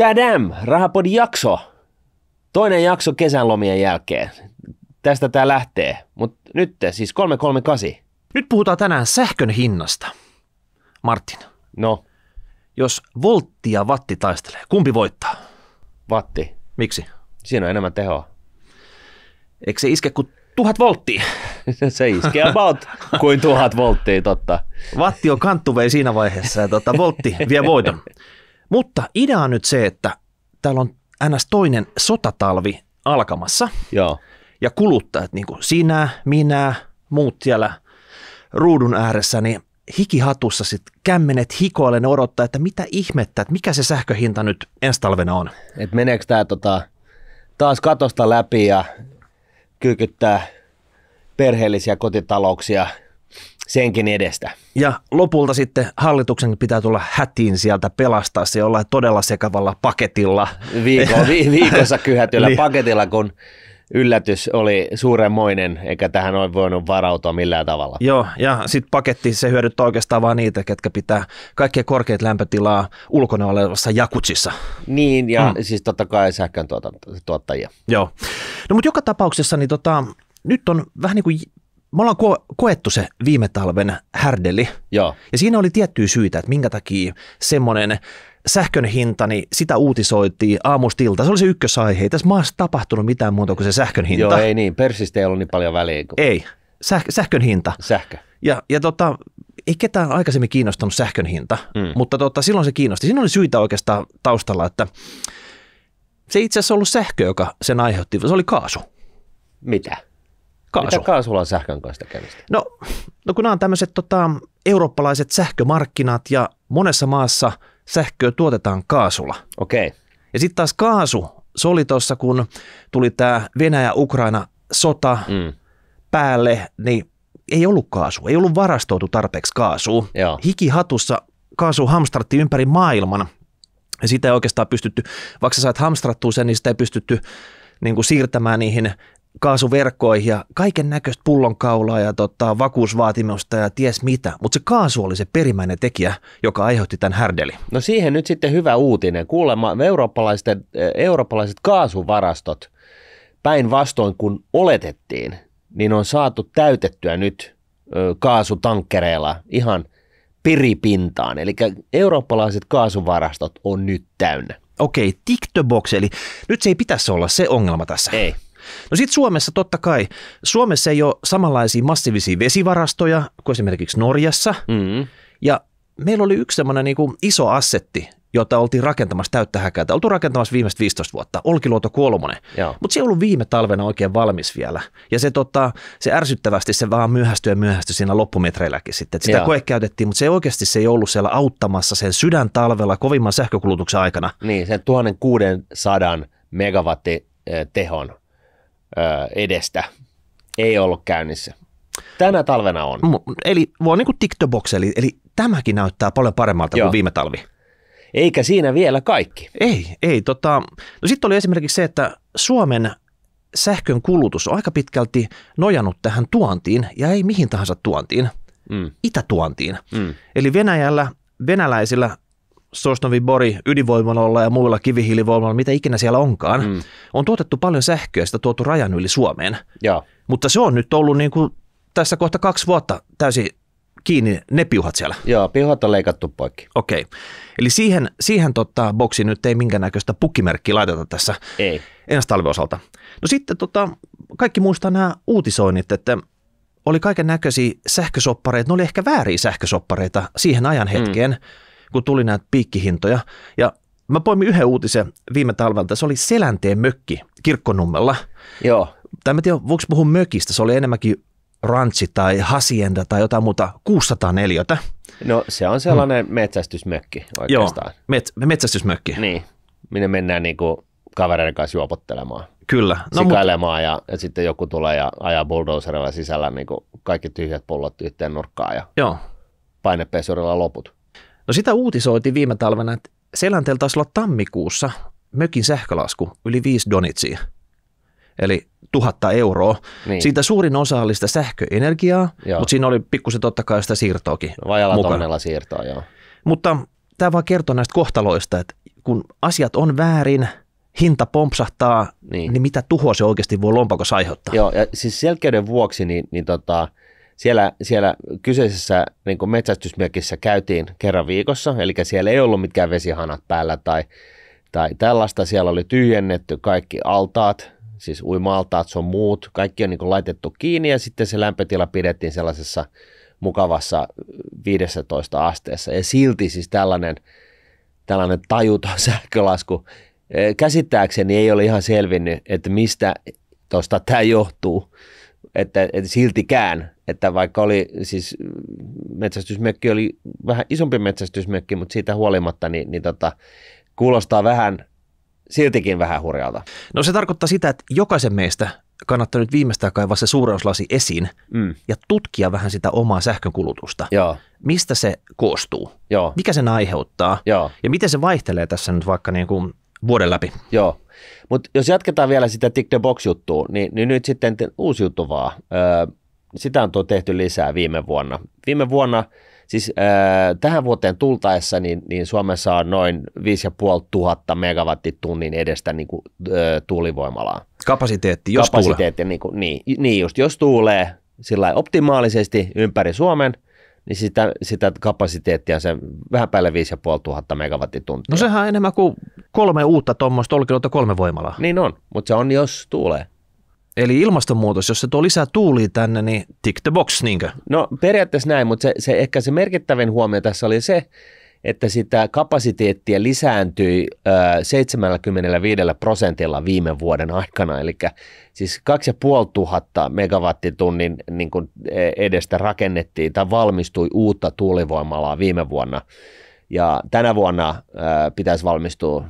Chadam, Rahapodin jakso. Toinen jakso kesän lomien jälkeen. Tästä tämä lähtee. Mutta nyt siis 338. Nyt puhutaan tänään sähkön hinnasta. Martin. No? Jos voltti ja vatti taistelee, kumpi voittaa? Vatti. Miksi? Siinä on enemmän tehoa. Eikö se iske kuin tuhat volttia? se iskee about kuin tuhat volttia, totta. Vatti on kanttuvei siinä vaiheessa ja tota, voltti vie voiton. Mutta idea on nyt se, että täällä on ns. toinen sotatalvi alkamassa. Joo. Ja kuluttajat, niin kuin sinä, minä, muut siellä ruudun ääressä, niin hikihatussa sitten kämmenet hikoilen odottaa, että mitä ihmettä, että mikä se sähköhinta nyt ensi talvena on. Et meneekö tämä tota, taas katosta läpi ja kyykyttää perheellisiä kotitalouksia – senkin edestä. Ja lopulta sitten hallituksen pitää tulla hätiin sieltä pelastaa se jollain todella sekavalla paketilla. Viikon, vi, viikossa kyhätyllä niin. paketilla, kun yllätys oli suuremmoinen, eikä tähän ole voinut varautua millään tavalla. Joo, ja sitten paketti, se hyödyttää oikeastaan vain niitä, ketkä pitää kaikkea korkeat lämpötilaa ulkona olevassa jakutsissa. Niin, ja mm. siis totta kai sähkön tuottajia. Joo. No mutta joka tapauksessa, niin tota, nyt on vähän niin kuin me ollaan ko- koettu se viime talven härdeli. Joo. Ja siinä oli tiettyjä syitä, että minkä takia semmoinen sähkön hinta, niin sitä uutisoitiin aamustilta. Se oli se ykkösaihe. Ei tässä maassa tapahtunut mitään muuta kuin se sähkön hinta. Joo, ei niin. Persistä ei ollut niin paljon väliä. Kuin... Ei. Säh- sähkön hinta. Sähkö. Ja, ja tota, ei ketään aikaisemmin kiinnostanut sähkön hinta, mm. mutta tota, silloin se kiinnosti. Siinä oli syitä oikeastaan taustalla, että se itse asiassa ollut sähkö, joka sen aiheutti, se oli kaasu. Mitä? Kaasu. Mitä kaasulla on sähkön kanssa tekemistä? No, no kun nämä on tämmöiset tota, eurooppalaiset sähkömarkkinat ja monessa maassa sähköä tuotetaan kaasulla. Okei. Okay. Ja sitten taas kaasu, se oli tuossa kun tuli tämä Venäjä-Ukraina-sota mm. päälle, niin ei ollut kaasu, ei ollut varastoitu tarpeeksi kaasua. Joo. hatussa kaasu hamstratti ympäri maailman ja sitä ei oikeastaan pystytty, vaikka sä saat hamstrattua sen, niin sitä ei pystytty niin kuin siirtämään niihin kaasuverkkoihin ja kaiken näköistä pullonkaulaa ja tota, vakuusvaatimusta ja ties mitä. Mutta se kaasu oli se perimmäinen tekijä, joka aiheutti tämän härdeli. No siihen nyt sitten hyvä uutinen. Kuulemma eurooppalaiset, eh, eurooppalaiset kaasuvarastot päinvastoin kuin oletettiin, niin on saatu täytettyä nyt kaasutankkereilla ihan piripintaan. Eli eurooppalaiset kaasuvarastot on nyt täynnä. Okei, tick the box, eli nyt se ei pitäisi olla se ongelma tässä. Ei. No sitten Suomessa totta kai, Suomessa ei ole samanlaisia massiivisia vesivarastoja kuin esimerkiksi Norjassa. Mm. Ja meillä oli yksi semmoinen niinku iso assetti, jota oltiin rakentamassa täyttä häkäätä. Oltu rakentamassa viimeiset 15 vuotta, Olkiluoto kolmonen. Mutta se ei ollut viime talvena oikein valmis vielä. Ja se, tota, se ärsyttävästi se vaan myöhästyi ja myöhästyi siinä loppumetreilläkin sitten. Et sitä koe käytettiin, mutta se oikeasti se ei ollut siellä auttamassa sen sydän talvella kovimman sähkökulutuksen aikana. Niin, sen 1600 megawatti eh, tehon edestä ei ollut käynnissä. Tänä talvena on. Eli voi niin kuin tick the box, eli, eli tämäkin näyttää paljon paremmalta Joo. kuin viime talvi. Eikä siinä vielä kaikki. Ei, ei. Tota, no sitten oli esimerkiksi se, että Suomen sähkön kulutus on aika pitkälti nojannut tähän tuontiin ja ei mihin tahansa tuontiin, mm. itätuontiin. Mm. Eli Venäjällä venäläisillä Sosnovi Bori ydinvoimalla ja muilla kivihiilivoimalla, mitä ikinä siellä onkaan, mm. on tuotettu paljon sähköä sitä tuotu rajan yli Suomeen. Ja. Mutta se on nyt ollut niin kuin tässä kohta kaksi vuotta täysin kiinni ne piuhat siellä. Joo, piuhat on leikattu poikki. Okei. Okay. Eli siihen, siihen tota, boksiin nyt ei minkäännäköistä pukkimerkkiä laiteta tässä ei. ensi osalta. No sitten tota, kaikki muistaa nämä uutisoinnit, että oli kaiken näköisiä sähkösoppareita. Ne oli ehkä vääriä sähkösoppareita siihen ajan mm. hetkeen. Mm kun tuli näitä piikkihintoja. Ja mä poimin yhden uutisen viime talvelta. Se oli Selänteen mökki kirkkonummella. Joo. Tai mä tiedän, voiko puhua mökistä. Se oli enemmänkin ranchi tai hasienda tai jotain muuta 604. No se on sellainen hmm. metsästysmökki oikeastaan. Joo, met- metsästysmökki. Niin, minne mennään niinku kavereiden kanssa juopottelemaan. Kyllä. No, sikailemaan mut... ja, ja, sitten joku tulee ja ajaa bulldozerilla sisällä niin kaikki tyhjät pullot yhteen nurkkaan ja Joo. painepesurilla loput. No sitä uutisoitiin viime talvena, että Selänteellä taisi olla tammikuussa mökin sähkölasku yli 5 donitsia, eli tuhatta euroa. Niin. Siitä suurin osa oli sitä sähköenergiaa, joo. mutta siinä oli pikkusen totta kai sitä siirtoakin Vajalla tonnella siirtoa, joo. Mutta tämä vaan kertoo näistä kohtaloista, että kun asiat on väärin, hinta pompsahtaa, niin, niin mitä tuhoa se oikeasti voi lompakossa aiheuttaa. Joo, ja siis selkeyden vuoksi, niin, niin tota, siellä, siellä kyseisessä niin kuin metsästysmökissä käytiin kerran viikossa, eli siellä ei ollut mitkään vesihanat päällä tai, tai tällaista. Siellä oli tyhjennetty kaikki altaat, siis uima-altaat, sun muut, kaikki on niin laitettu kiinni ja sitten se lämpötila pidettiin sellaisessa mukavassa 15 asteessa. Ja silti siis tällainen, tällainen tajuton sähkölasku eh, käsittääkseni ei ole ihan selvinnyt, että mistä tuosta tämä johtuu että, että siltikään, että vaikka oli siis metsästysmökki, oli vähän isompi metsästysmökki, mutta siitä huolimatta niin, niin tota, kuulostaa vähän, siltikin vähän hurjalta. No se tarkoittaa sitä, että jokaisen meistä kannattaa nyt viimeistään kaivaa se suureuslasi esiin mm. ja tutkia vähän sitä omaa sähkönkulutusta. Joo. Mistä se koostuu? Joo. Mikä sen aiheuttaa? Joo. Ja miten se vaihtelee tässä nyt vaikka niin kuin vuoden läpi? Joo. Mutta jos jatketaan vielä sitä Tick the Box-juttua, niin, niin nyt sitten uusiutuvaa. Öö, sitä on tuo tehty lisää viime vuonna. Viime vuonna, siis öö, tähän vuoteen tultaessa, niin, niin Suomessa on noin 5500 megawattitunnin edestä niin kuin, öö, tuulivoimalaa. Kapasiteetti, jos Kapasiteetti, tuulee. Niin, kuin, niin, niin just, jos tuulee sillä optimaalisesti ympäri Suomen – niin sitä, sitä kapasiteettia se vähän päälle 5500 megawattituntia. No sehän on enemmän kuin kolme uutta tuommoista olkiluoto kolme voimalaa. Niin on, mutta se on jos tuulee. Eli ilmastonmuutos, jos se tuo lisää tuulia tänne, niin tick the box, niinkö? No periaatteessa näin, mutta se, se ehkä se merkittävin huomio tässä oli se, että sitä kapasiteettia lisääntyi 75 prosentilla viime vuoden aikana, eli siis 2500 megawattitunnin niin kuin e, edestä rakennettiin tai valmistui uutta tuulivoimalaa viime vuonna – ja tänä vuonna ö, pitäisi valmistua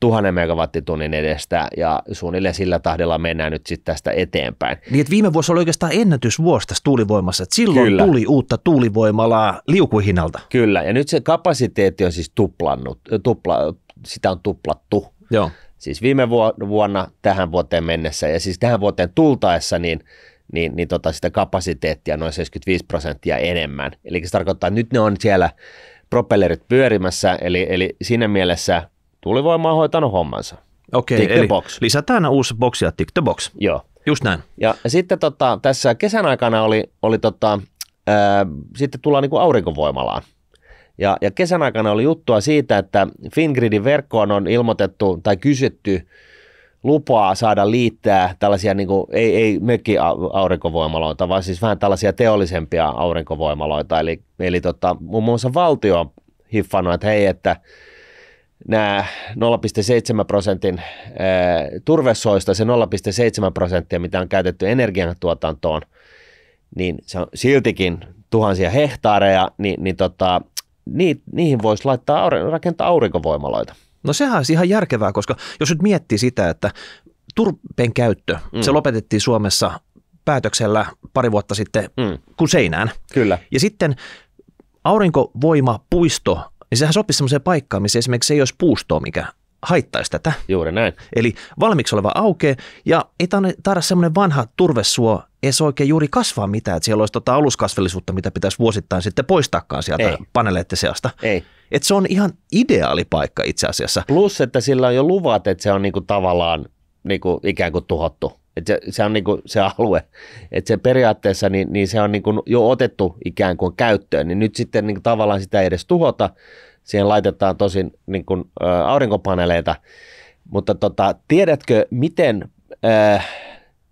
tuhannen megawattitunnin edestä ja suunnilleen sillä tahdilla mennään nyt sitten tästä eteenpäin. Niin että viime vuosi oli oikeastaan ennätysvuosi tässä tuulivoimassa, että silloin Kyllä. tuli uutta tuulivoimalaa liukuhinnalta. Kyllä ja nyt se kapasiteetti on siis tuplannut, tupla, sitä on tuplattu. Joo. Siis viime vuonna tähän vuoteen mennessä ja siis tähän vuoteen tultaessa niin niin, niin tota sitä kapasiteettia noin 75 prosenttia enemmän. Eli se tarkoittaa, että nyt ne on siellä propellerit pyörimässä, eli, eli siinä mielessä tuulivoima on hoitanut hommansa. Okei, okay, eli box. lisätään uusi box ja tick the box. Joo. Just näin. Ja sitten tota, tässä kesän aikana oli, oli tota, ää, sitten tullaan niin kuin aurinkovoimalaan. Ja, ja kesän aikana oli juttua siitä, että Fingridin verkkoon on ilmoitettu tai kysytty lupaa saada liittää tällaisia, niin kuin, ei, ei aurinkovoimaloita vaan siis vähän tällaisia teollisempia aurinkovoimaloita. Eli, eli tota, muun muassa valtio on hiffannut, että hei, että nämä 0,7 prosentin ää, turvesoista, se 0,7 prosenttia, mitä on käytetty energiantuotantoon, niin se on siltikin tuhansia hehtaareja, niin, niin tota, ni, niihin voisi laittaa, rakentaa aurinkovoimaloita. No sehän olisi ihan järkevää, koska jos nyt miettii sitä, että turpeen käyttö, mm. se lopetettiin Suomessa päätöksellä pari vuotta sitten mm. kuin seinään. Kyllä. Ja sitten aurinkovoimapuisto, niin sehän sopisi semmoiseen paikkaan, missä esimerkiksi ei olisi puustoa, mikä haittaisi tätä. Juuri näin. Eli valmiiksi oleva auke ja ei taida semmoinen vanha turvesuo se oikein juuri kasvaa mitään, että siellä olisi tota aluskasvillisuutta, mitä pitäisi vuosittain sitten poistaakaan sieltä ei. paneleiden seasta. Ei. Et se on ihan ideaali paikka itse asiassa. Plus, että sillä on jo luvat, että se on niinku tavallaan niinku ikään kuin tuhottu. Et se, se on niinku se alue, että se periaatteessa niin, niin se on niinku jo otettu ikään kuin käyttöön, niin nyt sitten niinku tavallaan sitä ei edes tuhota, Siihen laitetaan tosin niin kuin, ä, aurinkopaneeleita. Mutta tota, tiedätkö, miten ä,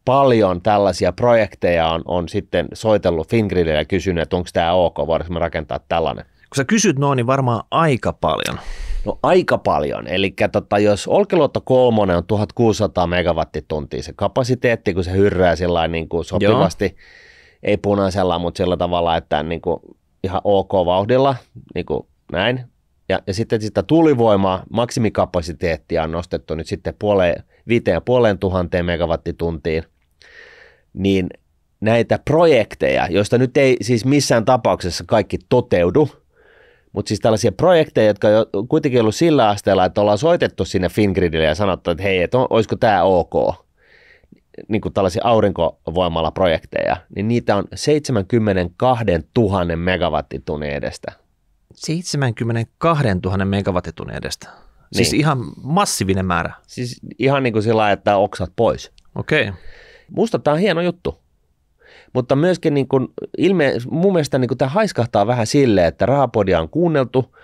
paljon tällaisia projekteja on, on sitten soitellut Fingridille ja kysynyt, että onko tämä ok, voidaanko rakentaa tällainen? Kun sä kysyt noin, niin varmaan aika paljon. No aika paljon. Eli tota, jos Olkiluoto 3 on 1600 megawattituntia se kapasiteetti, kun se hyrrää sillä niin kuin sopivasti, Joo. ei punaisella, mutta sillä tavalla, että niin kuin ihan ok vauhdilla, niin kuin näin, ja, ja sitten sitä tuulivoimaa, maksimikapasiteettia on nostettu nyt sitten puoleen, viiteen ja puoleen tuhanteen megawattituntiin, niin näitä projekteja, joista nyt ei siis missään tapauksessa kaikki toteudu, mutta siis tällaisia projekteja, jotka on kuitenkin ollut sillä asteella, että ollaan soitettu sinne Fingridille ja sanottu, että hei, että olisiko tämä ok, niin kuin tällaisia aurinkovoimalla projekteja, niin niitä on 72 000 megawattitunnin edestä 72 000 megawattitun edestä. Siis niin. ihan massiivinen määrä. Siis ihan niin kuin sillä että oksat pois. Okei. Okay. Musta tämä on hieno juttu. Mutta myöskin niin kuin, ilme, mun mielestä niin kuin tämä haiskahtaa vähän silleen, että rahapodia on kuunneltu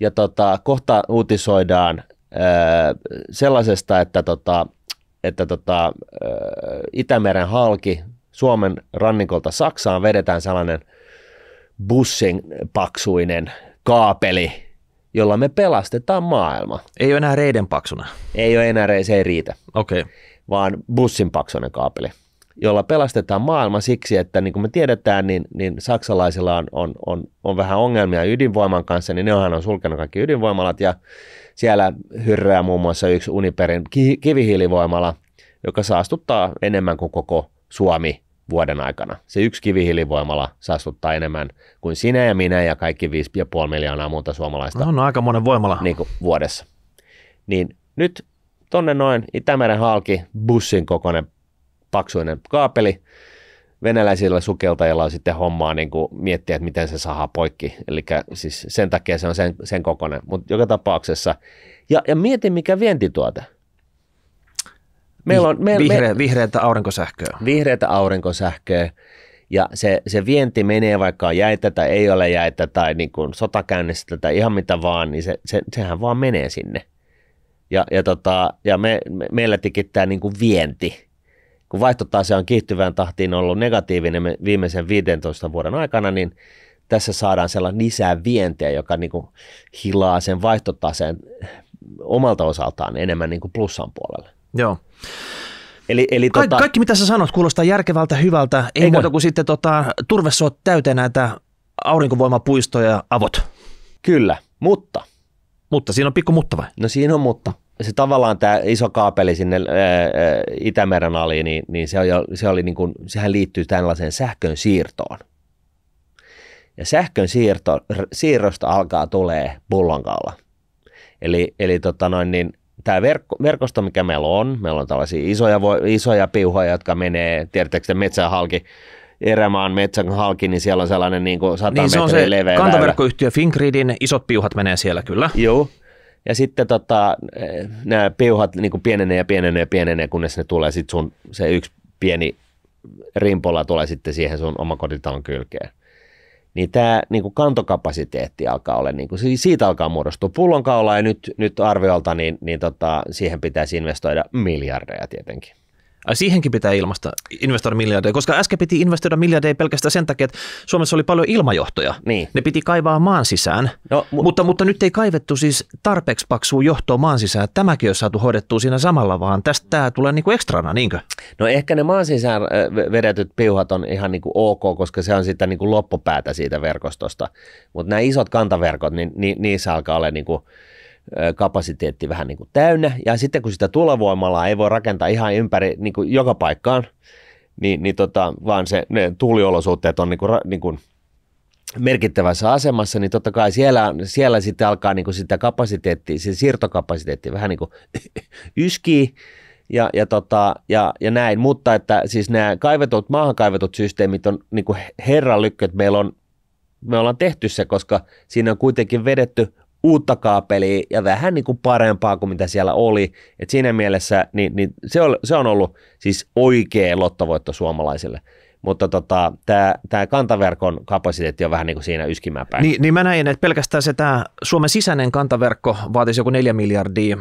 ja tota, kohta uutisoidaan öö, sellaisesta, että, tota, että tota, öö, Itämeren halki Suomen rannikolta Saksaan vedetään sellainen bussin paksuinen kaapeli, jolla me pelastetaan maailma. Ei ole enää reiden paksuna. Ei ole enää, se ei riitä. Okei. Okay. Vaan bussin paksuinen kaapeli, jolla pelastetaan maailma siksi, että niin kuin me tiedetään, niin, niin saksalaisilla on, on, on, on vähän ongelmia ydinvoiman kanssa, niin nehän on sulkenut kaikki ydinvoimalat ja siellä hyrrää muun muassa yksi Uniperin kivihiilivoimala, joka saastuttaa enemmän kuin koko Suomi vuoden aikana. Se yksi kivihiilivoimala saastuttaa enemmän kuin sinä ja minä ja kaikki 5,5 miljoonaa muuta suomalaista. No on no, aika monen voimala. Niin kuin vuodessa. Niin nyt tonne noin Itämeren halki bussin kokoinen paksuinen kaapeli. Venäläisillä sukeltajilla on sitten hommaa niin kuin miettiä, että miten se saha poikki. Eli siis sen takia se on sen, sen kokoinen. Mutta joka tapauksessa. Ja, ja mieti, mikä vientituote. Meillä on, me, Vihreä, me, vihreätä aurinkosähköä. Vihreätä aurinkosähköä. Ja se, se vienti menee, vaikka on jäitä tai ei ole jäitä tai niin kuin sotakäynnistä tai ihan mitä vaan, niin se, se, sehän vaan menee sinne. Ja, ja, tota, ja me, me, meillä tikittää niin kuin vienti. Kun vaihtotase on kiihtyvään tahtiin ollut negatiivinen viimeisen 15 vuoden aikana, niin tässä saadaan sellainen lisää vientiä, joka niin kuin hilaa sen vaihtotaseen omalta osaltaan enemmän niin kuin plussan puolelle. Joo. Eli, eli Ka- tota... Kaikki mitä sä sanot kuulostaa järkevältä, hyvältä, ei muuta kuin sitten tota, turvesuot täyteen näitä aurinkovoimapuistoja ja avot. Kyllä, mutta. Mutta siinä on pikku mutta vai? No siinä on mutta. Se tavallaan tämä iso kaapeli sinne ää, ää, Itämeren aliin, niin, niin, se, oli, se oli niin kuin, sehän liittyy tällaiseen sähkön siirtoon. Ja sähkön siirto, siirrosta alkaa tulee pullonkaula. Eli, eli tota noin, niin tämä verkko, verkosto, mikä meillä on, meillä on tällaisia isoja, isoja piuhoja, jotka menee, tiedättekö te metsän halki, erämaan metsän halki, niin siellä on sellainen niin kuin 100 niin, se on se leveä kantaverkkoyhtiö Fingridin isot piuhat menee siellä kyllä. Joo, ja sitten tota, nämä piuhat niin kuin pienenee ja pienenee ja pienenee, kunnes ne tulee sitten sun, se yksi pieni rimpola tulee sitten siihen sun omakotitalon kylkeen niin tämä niin kuin kantokapasiteetti alkaa olla, niin kuin, siitä alkaa muodostua pullonkaula ja nyt, nyt arviolta niin, niin tota, siihen pitäisi investoida miljardeja tietenkin. Ai siihenkin pitää ilmasta investoida miljardeja, koska äsken piti investoida miljardeja pelkästään sen takia, että Suomessa oli paljon ilmajohtoja. Niin. Ne piti kaivaa maan sisään, no, mu- mutta, mutta nyt ei kaivettu siis tarpeeksi paksua johtoa maan sisään. Tämäkin on saatu hoidettua siinä samalla, vaan tästä tämä tulee niinku ekstraana, niinkö? No ehkä ne maan sisään vedetyt piuhat on ihan niinku ok, koska se on sitä niinku loppupäätä siitä verkostosta. Mutta nämä isot kantaverkot, niin ni- niissä alkaa olla niinku – kapasiteetti vähän niin kuin täynnä. Ja sitten kun sitä tuulivoimalaa ei voi rakentaa ihan ympäri niin kuin joka paikkaan, niin, niin tota, vaan se, ne tuuliolosuhteet on niin kuin, niin kuin merkittävässä asemassa, niin totta kai siellä, siellä sitten alkaa niin kuin sitä kapasiteetti, se siirtokapasiteetti vähän niin kuin yskii ja, ja, tota, ja, ja, näin, mutta että siis nämä kaivetut, maahan kaivetut systeemit on niin kuin herran lykkö, että meillä on, me ollaan tehty se, koska siinä on kuitenkin vedetty – uutta kaapeliä ja vähän niin kuin parempaa kuin mitä siellä oli. Et siinä mielessä niin, niin se, on, se on ollut siis oikea lottovoitto suomalaisille. Mutta tota, tämä kantaverkon kapasiteetti on vähän niin kuin siinä yskimään päin. Niin, niin mä näin, että pelkästään se tämä Suomen sisäinen kantaverkko vaatisi joku 4 miljardia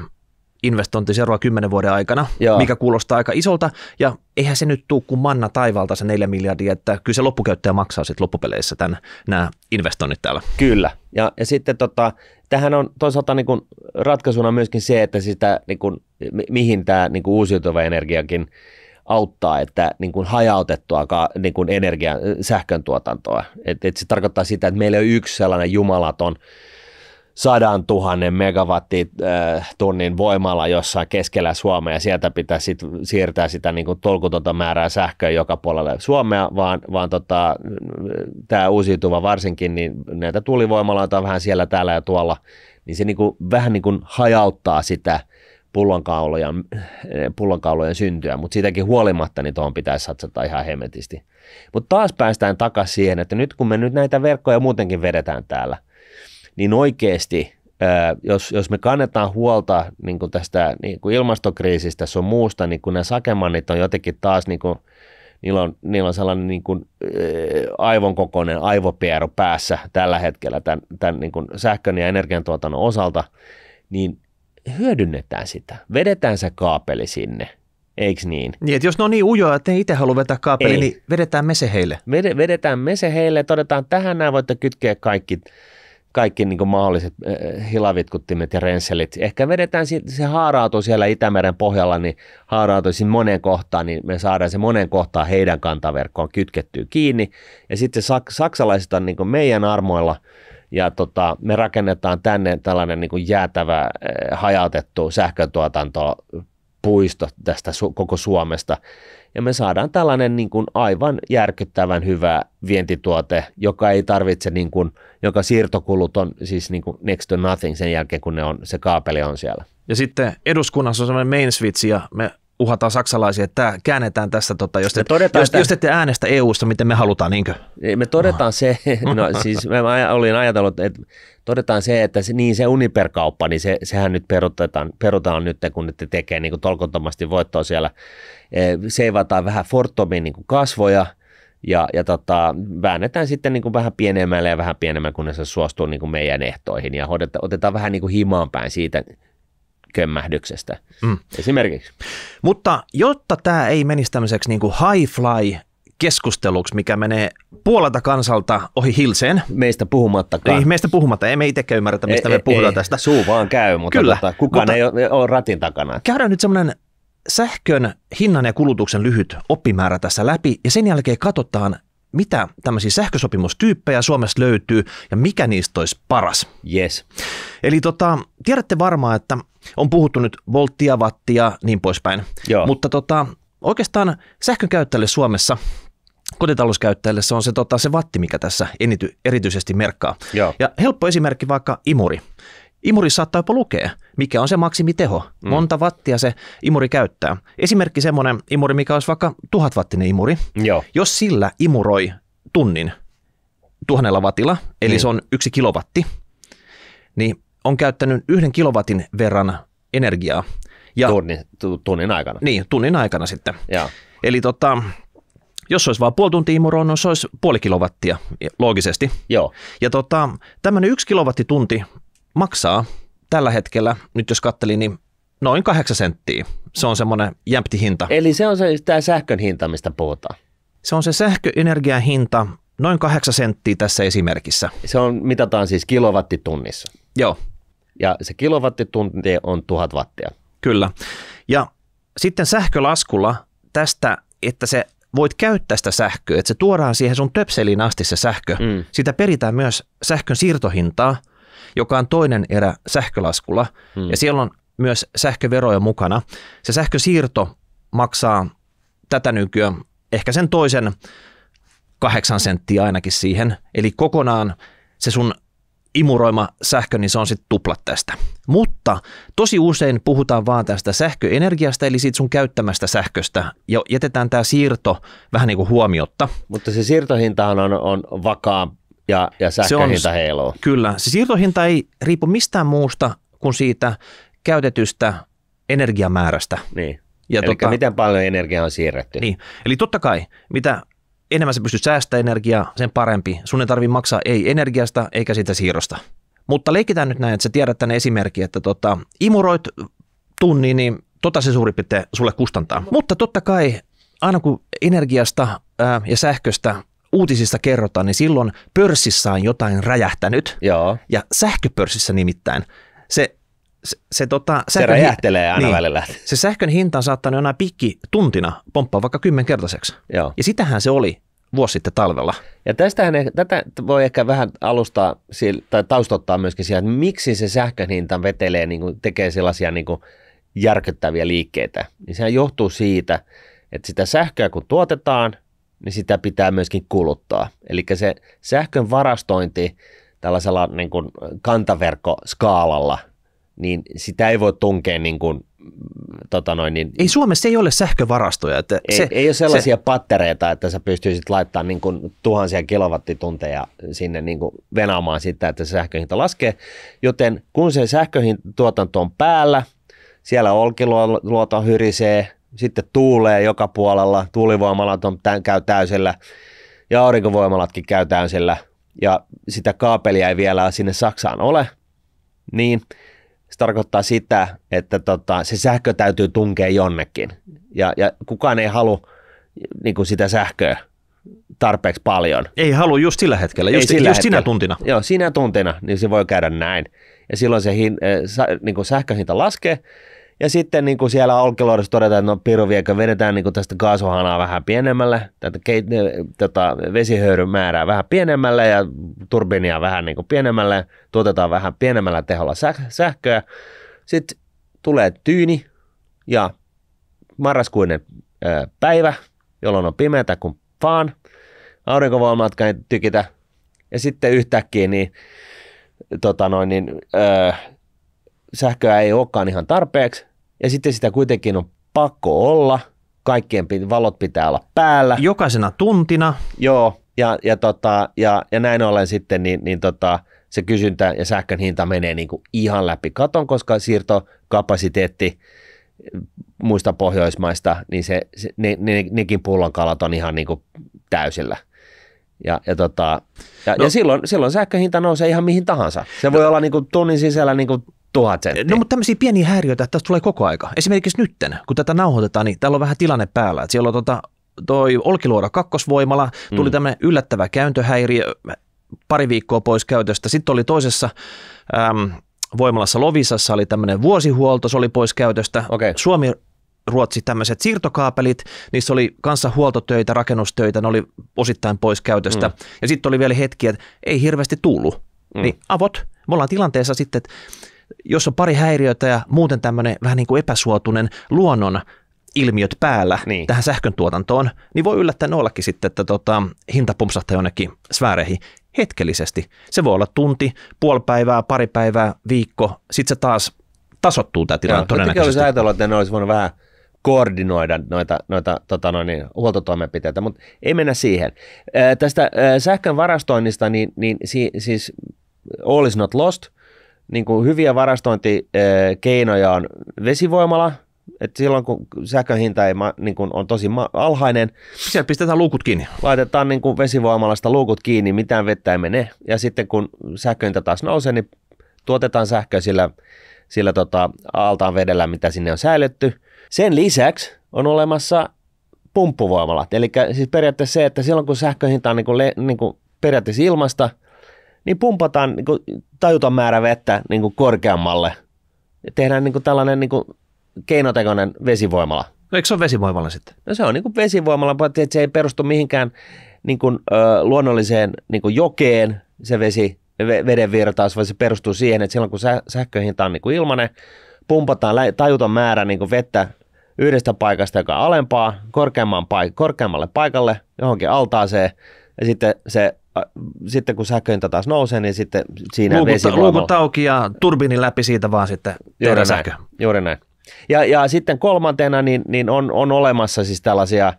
investointi seuraavan kymmenen vuoden aikana, Joo. mikä kuulostaa aika isolta. Ja eihän se nyt tule kuin manna taivalta se neljä miljardia, että kyllä se loppukäyttäjä maksaa sitten loppupeleissä tämän, nämä investoinnit täällä. Kyllä. Ja, ja sitten tota, tähän on toisaalta niin kuin ratkaisuna myöskin se, että sitä, niin kuin, mihin tämä niin kuin uusiutuva energiakin auttaa, että niin kuin hajautettua niin kuin energian, sähkön tuotantoa. Et, et se tarkoittaa sitä, että meillä on yksi sellainen jumalaton – sadan tuhannen megawattitunnin äh, voimalla jossain keskellä Suomea ja sieltä pitää sit siirtää sitä niin kuin tolkutonta määrää sähköä joka puolelle Suomea, vaan, vaan tota, tämä uusiutuva varsinkin, niin näitä tuulivoimaloita on vähän siellä täällä ja tuolla, niin se niin kuin, vähän niin kuin hajauttaa sitä pullonkaulojen, äh, pullonkaulojen syntyä, mutta siitäkin huolimatta niin tuohon pitäisi satsata ihan hemetisti. Mutta taas päästään takaisin siihen, että nyt kun me nyt näitä verkkoja muutenkin vedetään täällä – niin oikeasti jos, jos me kannetaan huolta niin kuin tästä niin kuin ilmastokriisistä sun muusta, niin kun nämä sakemannit on jotenkin taas, niin kuin, niillä, on, niillä on sellainen niin kuin, aivon kokoinen aivopiero päässä tällä hetkellä tämän, tämän niin kuin sähkön ja energiantuotannon osalta, niin hyödynnetään sitä. Vedetään se kaapeli sinne, eikö niin? Niin, että jos ne on niin ujoa, että ne itse haluaa vetää kaapeli, niin vedetään me se heille. vedetään me se heille ja todetaan, tähän nämä voitte kytkeä kaikki kaikki niin kuin mahdolliset eh, hilavitkuttimet ja renselit. Ehkä vedetään se, se haarautu siellä Itämeren pohjalla, niin haarautuisin monen kohtaan, niin me saadaan se monen kohtaan heidän kantaverkkoon kytkettyä kiinni. Ja sitten sak- saksalaiset on niin kuin meidän armoilla ja tota, me rakennetaan tänne tällainen niin kuin jäätävä äh, hajautettu sähkötuotanto puisto tästä su- koko Suomesta ja me saadaan tällainen niin kuin aivan järkyttävän hyvä vientituote, joka ei tarvitse, niin kuin, joka siirtokulut on siis niin kuin next to nothing sen jälkeen, kun ne on, se kaapeli on siellä. Ja sitten eduskunnassa on semmoinen main switch ja me uhataan saksalaisia, että tämä käännetään tässä, tota, jos, te, jos, että... jos ette äänestä EU-sta, miten me halutaan, niinkö? Me todetaan se, no siis mä olin ajatellut, että todetaan se, että se, niin se Uniper-kauppa, niin se, sehän nyt perutetaan, perutaan nyt, kun ne te tekee niin tolkottomasti voittoa siellä. E, seivataan vähän Fortomin niin kuin kasvoja, ja, ja tota, väännetään sitten niin kuin vähän pienemmälle ja vähän pienemmälle, kunnes se suostuu niin kuin meidän ehtoihin ja otetaan, otetaan vähän niin kuin himaan päin siitä kömmähdyksestä mm. esimerkiksi. Mutta jotta tämä ei menisi tämmöiseksi niin kuin high fly keskusteluksi, mikä menee puolelta kansalta ohi hilseen. Meistä puhumattakaan. Ei, niin, meistä puhumatta. Emme itsekään ymmärrä, mistä ei, me puhutaan ei, tästä. Suu vaan käy, mutta Kyllä, tota, kukaan mutta ei ole, ole ratin takana. Käydään nyt semmoinen sähkön hinnan ja kulutuksen lyhyt oppimäärä tässä läpi ja sen jälkeen katsotaan, mitä tämmöisiä sähkösopimustyyppejä Suomessa löytyy ja mikä niistä olisi paras. Yes. Eli tota, tiedätte varmaan, että on puhuttu nyt volttia, wattia, niin poispäin. Joo. Mutta tota, oikeastaan sähkön käyttäjälle Suomessa kotitalouskäyttäjälle se on se, tota, se vatti, mikä tässä enity, erityisesti merkkaa. Joo. Ja helppo esimerkki vaikka imuri. Imuri saattaa jopa lukea, mikä on se maksimiteho, mm. monta wattia se imuri käyttää. Esimerkki semmoinen imuri, mikä olisi vaikka tuhatwattinen imuri. Joo. Jos sillä imuroi tunnin tuhannella wattilla, eli niin. se on yksi kilowatti, niin on käyttänyt yhden kilowatin verran energiaa. Ja, tunnin, tunnin aikana. Niin, tunnin aikana sitten. Ja. Eli tota, jos olisi vain puoli tuntia niin se olisi puoli kilowattia, e, loogisesti. Joo. Ja tota, tämmöinen yksi kilowattitunti maksaa tällä hetkellä, nyt jos katselin niin noin kahdeksan senttiä. Se on semmoinen jämpti hinta. Eli se on se, tämä sähkön hinta, mistä puhutaan. Se on se sähköenergian hinta, noin kahdeksan senttiä tässä esimerkissä. Se on, mitataan siis kilowattitunnissa. Joo ja se kilowattitunti on 1000 wattia. Kyllä. Ja sitten sähkölaskulla tästä, että se voit käyttää sitä sähköä, että se tuodaan siihen sun töpseliin asti se sähkö. Mm. Sitä peritään myös sähkön siirtohintaa, joka on toinen erä sähkölaskulla. Mm. Ja siellä on myös sähköveroja mukana. Se sähkösiirto maksaa tätä nykyään ehkä sen toisen kahdeksan senttiä ainakin siihen. Eli kokonaan se sun imuroima sähkö, niin se on sitten tuplat tästä. Mutta tosi usein puhutaan vaan tästä sähköenergiasta, eli siitä sun käyttämästä sähköstä, ja jätetään tämä siirto vähän niin kuin huomiotta. Mutta se siirtohinta on, on vakaa ja, ja sähköhinta se heiluu. Kyllä, se siirtohinta ei riipu mistään muusta kuin siitä käytetystä energiamäärästä. Niin. Ja Eli tota, miten paljon energiaa on siirretty. Niin. Eli totta kai, mitä enemmän sä pystyt säästämään energiaa, sen parempi. Sun ei tarvitse maksaa ei energiasta eikä siitä siirrosta. Mutta leikitään nyt näin, että sä tiedät tänne esimerkki, että tota, imuroit tunnin, niin tota se suurin piirtein sulle kustantaa. Mutta totta kai aina kun energiasta ää, ja sähköstä uutisista kerrotaan, niin silloin pörssissä on jotain räjähtänyt. Joo. Ja sähköpörssissä nimittäin se se, se, tota, se sähkön, räjähtelee aina niin, välillä. Se sähkön hinta on saattanut jo pikki tuntina pomppaa vaikka kymmenkertaiseksi. Joo. Ja sitähän se oli vuosi sitten talvella. Ja tästähän, tätä voi ehkä vähän alustaa tai taustottaa myöskin siihen, että miksi se sähkön hinta vetelee, niin kuin tekee sellaisia niin kuin järkyttäviä liikkeitä. Niin sehän johtuu siitä, että sitä sähköä kun tuotetaan, niin sitä pitää myöskin kuluttaa. Eli se sähkön varastointi tällaisella niin kuin kantaverkkoskaalalla niin sitä ei voi tunkea niin kuin, tota noin, niin, Ei Suomessa ei ole sähkövarastoja. Että ei, se, ei ole sellaisia se, pattereita, että sä pystyisit laittamaan niin kuin tuhansia kilowattitunteja sinne niin kuin venaamaan sitä, että se sähköhinta laskee. Joten kun se sähkötuotanto on päällä, siellä olkiluoto hyrisee, sitten tuulee joka puolella, tuulivoimalat on, tämän, käy täysillä ja aurinkovoimalatkin käy täysillä ja sitä kaapelia ei vielä sinne Saksaan ole, niin – se tarkoittaa sitä, että tota, se sähkö täytyy tunkea jonnekin. Ja, ja kukaan ei halua niin kuin sitä sähköä tarpeeksi paljon. Ei halua just sillä hetkellä, just, ei sillä just hetkellä. sinä tuntina. Joo, sinä tuntina, niin se voi käydä näin. Ja silloin se hin, äh, niin kuin sähkön laskee, ja sitten niin kuin siellä olkiluodossa todetaan, että no piru viekö, vedetään niin kuin tästä kaasuhanaa vähän pienemmälle, tätä keit, tota, vesihöyryn määrää vähän pienemmälle ja turbiinia vähän niin kuin pienemmälle, tuotetaan vähän pienemmällä teholla sähköä. Sitten tulee tyyni ja marraskuinen ö, päivä, jolloin on pimeätä kuin faan, aurinkovoimatka ei tykitä. Ja sitten yhtäkkiä niin, tota noin, niin, ö, sähköä ei olekaan ihan tarpeeksi, ja sitten sitä kuitenkin on pakko olla. Kaikkien valot pitää olla päällä. Jokaisena tuntina. Joo, ja, ja, tota, ja, ja näin ollen sitten niin, niin tota, se kysyntä ja sähkön hinta menee niin kuin ihan läpi katon, koska siirtokapasiteetti muista pohjoismaista, niin se, se ne, ne, nekin pullonkalat on ihan niin kuin täysillä. Ja, ja, tota, ja, no. ja silloin, silloin sähköhinta nousee ihan mihin tahansa. Se no. voi olla niin kuin tunnin sisällä niin kuin tuhat senttiä. No mutta tämmöisiä pieniä häiriöitä, että tulee koko aika. Esimerkiksi nytten, kun tätä nauhoitetaan, niin täällä on vähän tilanne päällä. Että siellä on tota, toi Olkiluoda kakkosvoimala, mm. tuli mm. tämmöinen yllättävä käyntöhäiriö, pari viikkoa pois käytöstä. Sitten oli toisessa äm, voimalassa Lovisassa oli tämmöinen vuosihuolto, se oli pois käytöstä. Okay. Suomi Ruotsi tämmöiset siirtokaapelit, niissä oli kanssa huoltotöitä, rakennustöitä, ne oli osittain pois käytöstä. Mm. Ja sitten oli vielä hetki, että ei hirveästi tullut. Mm. Niin avot, me ollaan tilanteessa sitten, että jos on pari häiriötä ja muuten tämmöinen vähän niin kuin epäsuotuinen luonnon ilmiöt päällä niin. tähän sähkön tuotantoon, niin voi yllättäen ollakin sitten, että tota, hinta pumpsahtaa jonnekin sfääreihin hetkellisesti. Se voi olla tunti, puoli päivää, pari päivää, viikko, sitten se taas tasottuu tämä tilanne Joo, no todennäköisesti. Olisi ajatellut, että ne olisi voinut vähän koordinoida noita, noita tota noin, niin, huoltotoimenpiteitä, mutta ei mennä siihen. Ää, tästä ää, sähkön varastoinnista, niin, niin si, siis All is not lost – niin kuin hyviä varastointikeinoja on vesivoimala, että silloin kun sähkön hinta ei, niin kuin on tosi alhainen. Siellä pistetään luukut kiinni. Laitetaan niin kuin vesivoimalasta luukut kiinni, mitään vettä ei mene. Ja sitten kun sähkön hinta taas nousee, niin tuotetaan sähköä sillä, sillä tota, altaan vedellä, mitä sinne on säilytty. Sen lisäksi on olemassa pumppuvoimalat. Eli siis periaatteessa se, että silloin kun sähkön hinta on niin kuin le, niin kuin periaatteessa ilmasta – niin pumpataan niin tajuton määrä vettä niin kuin korkeammalle. Ja tehdään niin kuin tällainen niin kuin keinotekoinen vesivoimala. No eikö se ole vesivoimala sitten? No se on niin kuin vesivoimala, mutta se ei perustu mihinkään niin kuin, ö, luonnolliseen niin kuin jokeen se vesi, veden virtaus, vaan se perustuu siihen, että silloin kun sähköhinta on niin kuin ilmanen, pumpataan tajuton määrä niin kuin vettä yhdestä paikasta, joka on alempaa, paik- korkeammalle paikalle, johonkin altaaseen, ja sitten se sitten kun sähköintä taas nousee, niin sitten siinä luukut, vesivoimalla. Luukut auki ja turbiinin läpi siitä vaan sitten näin. sähkö. Juuri näin. Ja, ja sitten kolmantena niin, niin on, on olemassa siis tällaisia,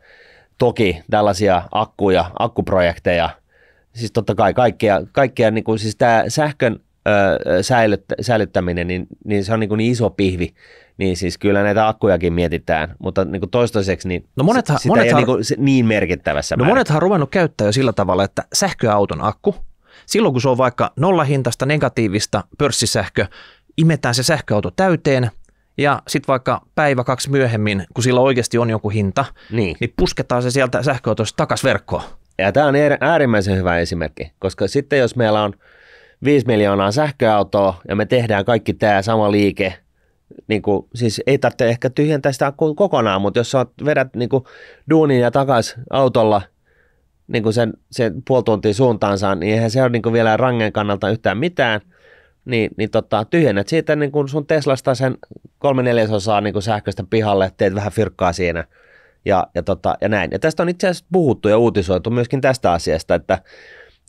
toki tällaisia akkuja, akkuprojekteja. Siis totta kai kaikkea, kaikkea niin kuin siis tämä sähkön ö, säilyttä, säilyttäminen, niin, niin se on niin, kuin niin iso pihvi, niin siis kyllä näitä akkujakin mietitään, mutta niin kuin toistaiseksi niin no monethan, sitä monethan, ei niin, kuin, niin merkittävässä No monethan on ruvennut käyttää jo sillä tavalla, että sähköauton akku, silloin kun se on vaikka nollahintasta negatiivista pörssisähkö, imetään se sähköauto täyteen ja sitten vaikka päivä kaksi myöhemmin, kun sillä oikeasti on joku hinta, niin, niin pusketaan se sieltä sähköautosta takaisin verkkoon. Ja tämä on er-, äärimmäisen hyvä esimerkki, koska sitten jos meillä on 5 miljoonaa sähköautoa ja me tehdään kaikki tämä sama liike – niin kuin, siis ei tarvitse ehkä tyhjentää sitä kokonaan, mutta jos sä vedät niin kuin, duunin ja takaisin autolla niin kuin sen, sen puoli tuntia suuntaansa, niin eihän se ole niin kuin, vielä rangen kannalta yhtään mitään, niin, niin tota, tyhjennät siitä niin kuin sun Teslasta sen kolme neljäsosaa niin kuin sähköstä pihalle, teet vähän firkkaa siinä ja, ja, tota, ja näin. Ja tästä on itse asiassa puhuttu ja uutisoitu myöskin tästä asiasta, että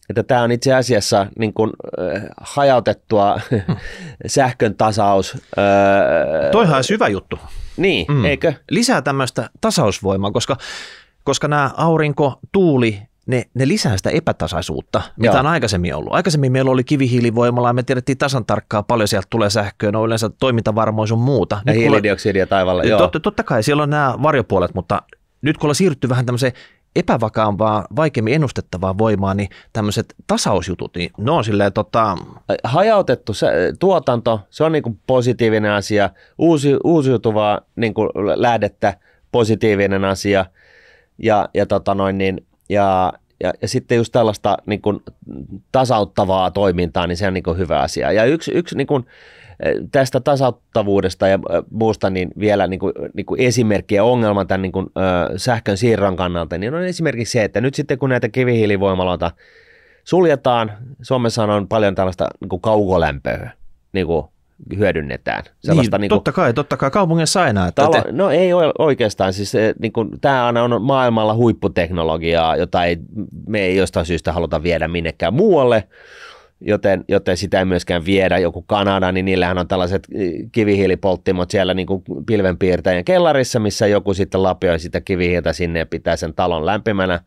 että tämä on itse asiassa niin kuin, äh, hajautettua mm. sähkön tasaus. Äh, Toihan olisi hyvä juttu. Niin, mm. eikö? Lisää tämmöistä tasausvoimaa, koska, koska nämä aurinko, tuuli, ne, ne lisää sitä epätasaisuutta, mitä Joo. on aikaisemmin ollut. Aikaisemmin meillä oli kivihiilivoimalla ja me tiedettiin tasan tarkkaan paljon sieltä tulee sähköä, no yleensä toimintavarmoisuus on muuta. ja hiilidioksidia taivaalla. Tot, Joo. Totta kai siellä on nämä varjopuolet, mutta nyt kun ollaan siirrytty vähän tämmöiseen epävakaampaa, vaikeammin ennustettavaa voimaa, niin tämmöiset tasausjutut, niin ne on silleen tota... Hajautettu se, tuotanto, se on niinku positiivinen asia, Uusi, uusiutuvaa niinku lähdettä, positiivinen asia, ja, ja, tota noin, niin, ja, ja, ja sitten just tällaista niin kuin, tasauttavaa toimintaa, niin se on niin kuin, hyvä asia. Ja yksi, yksi niin kuin, tästä tasattavuudesta ja äh, muusta niin vielä niin kuin, niin kuin esimerkki ja ongelma tämän niin kuin, äh, sähkön siirron kannalta, niin on esimerkiksi se, että nyt sitten kun näitä kivihiilivoimaloita suljetaan, Suomessa on paljon tällaista niinku niinku niin kuin kaukolämpöä, niin kuin hyödynnetään. Sellaista niin, niin kuin, totta kai, totta kai. Kaupungissa aina. Että talo, te... No ei ole oikeastaan. Siis, eh, niin kuin, tämä aina on maailmalla huipputeknologiaa, jota ei, me ei jostain syystä haluta viedä minnekään muualle joten, joten sitä ei myöskään viedä. Joku Kanada, niin niillähän on tällaiset eh, kivihiilipolttimot siellä niin kuin pilvenpiirtäjän kellarissa, missä joku sitten lapioi sitä kivihiiltä sinne ja pitää sen talon lämpimänä.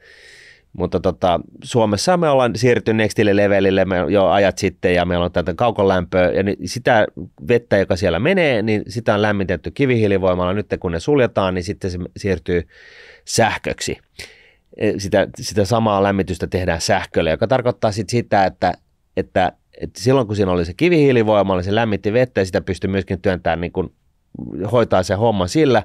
Mutta tota, Suomessa me ollaan siirtynyt nextille levelille me jo ajat sitten ja meillä on tätä kaukolämpöä ja sitä vettä, joka siellä menee, niin sitä on lämmitetty kivihiilivoimalla. Nyt kun ne suljetaan, niin sitten se siirtyy sähköksi eh, sitä, sitä samaa lämmitystä tehdään sähköllä, joka tarkoittaa sit sitä, että että, että silloin kun siinä oli se kivihiilivoima, se lämmitti vettä ja sitä pystyi myöskin työntämään, niin kuin, hoitaa se homma sillä.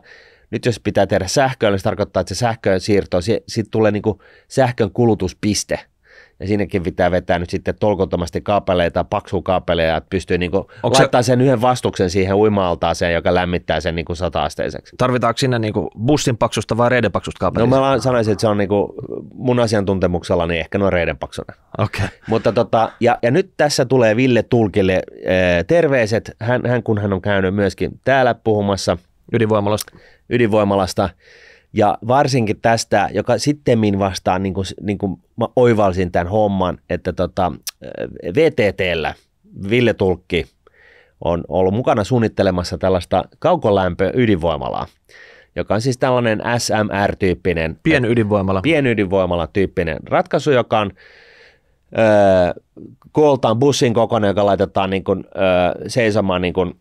Nyt jos pitää tehdä sähköä, niin se tarkoittaa, että se sähkön siirto, siitä tulee niin kuin sähkön kulutuspiste – ja sinnekin pitää vetää nyt sitten tolkottomasti kaapeleita, paksua kaapeleja, että pystyy niin kuin laittaa se... sen yhden vastuksen siihen uimaaltaaseen, joka lämmittää sen niin kuin sata-asteiseksi. Tarvitaanko sinne niin kuin bussin paksusta vai reiden paksusta kaapeleita? No mä sanoisin, että se on niin kuin mun asiantuntemuksella, niin ehkä noin reiden Okei. Okay. Mutta tota, ja, ja, nyt tässä tulee Ville Tulkille ee, eh, terveiset, hän, hän kun hän on käynyt myöskin täällä puhumassa. Ydinvoimalasta. Ydinvoimalasta. Ja varsinkin tästä, joka sitten vastaan, niin kuin, niin kuin mä oivalsin tämän homman, että tota, äh, VTTllä Ville Tulkki on ollut mukana suunnittelemassa tällaista kaukolämpö-ydinvoimalaa, joka on siis tällainen SMR-tyyppinen. Äh, Pien ydinvoimala tyyppinen ratkaisu, joka on öö, kooltaan bussin kokoinen, joka laitetaan niin kuin, öö, seisomaan niin kuin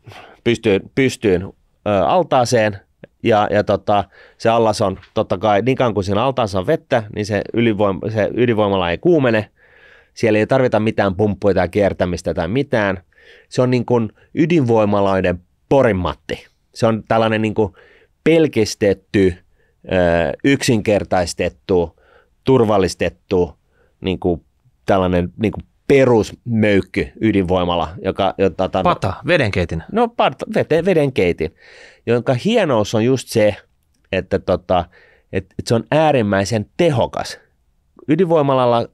pystyyn, pystyyn öö, altaaseen – ja, ja tota, se allas on totta kai, niin kuin siinä altaassa on vettä, niin se, ylivoima, se ydinvoimala ei kuumene. Siellä ei tarvita mitään pumppuja tai kiertämistä tai mitään. Se on niin kuin ydinvoimaloiden porimatti. Se on tällainen niin kuin pelkistetty, yksinkertaistettu, turvallistettu niin kuin tällainen niin kuin perusmöykky ydinvoimala, joka... Jota, tämän, Pata, vedenkeitin. No part, vete, vedenkeitin, jonka hienous on just se, että tota, et, et se on äärimmäisen tehokas. Ydinvoimalalla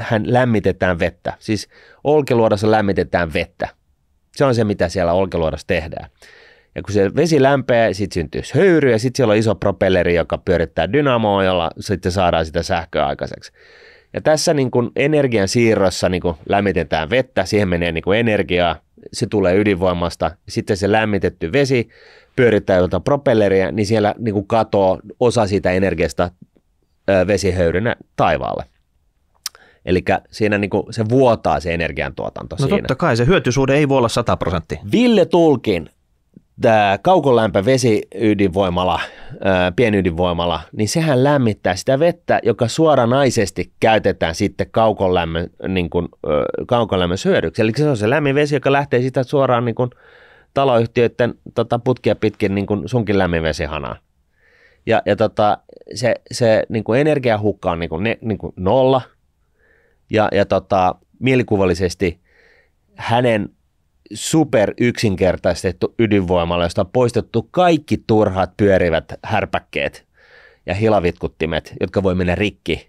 hän lämmitetään vettä, siis olkiluodossa lämmitetään vettä. Se on se, mitä siellä olkiluodossa tehdään. Ja kun se vesi lämpää, sitten syntyy höyry ja sitten siellä on iso propelleri, joka pyörittää dynamoa, jolla sitten saadaan sitä sähköä aikaiseksi. Ja tässä niin kuin energian siirrossa niin kuin lämmitetään vettä, siihen menee niin kuin energiaa, se tulee ydinvoimasta, sitten se lämmitetty vesi pyörittää tuota propelleria, niin siellä niin kuin katoo osa siitä energiasta vesihöyrynä taivaalle. Eli siinä niin kuin se vuotaa se energiantuotanto no siinä. totta kai, se hyötysuhde ei voi olla 100 prosenttia. Ville Tulkin tämä kaukolämpö vesiydinvoimala, pienydinvoimala, niin sehän lämmittää sitä vettä, joka suoranaisesti käytetään sitten kaukolämmön, niin kuin, kaukolämmön syödyksi. Eli se on se lämmin vesi, joka lähtee sitä suoraan niin kuin, taloyhtiöiden tota, putkia pitkin niin kuin sunkin lämmin vesihanaan. Ja, ja tota, se, se niin kuin energiahukka on niin kuin ne, niin kuin nolla. Ja, ja tota, mielikuvallisesti hänen super yksinkertaistettu ydinvoimalla, josta on poistettu kaikki turhat pyörivät härpäkkeet ja hilavitkuttimet, jotka voi mennä rikki,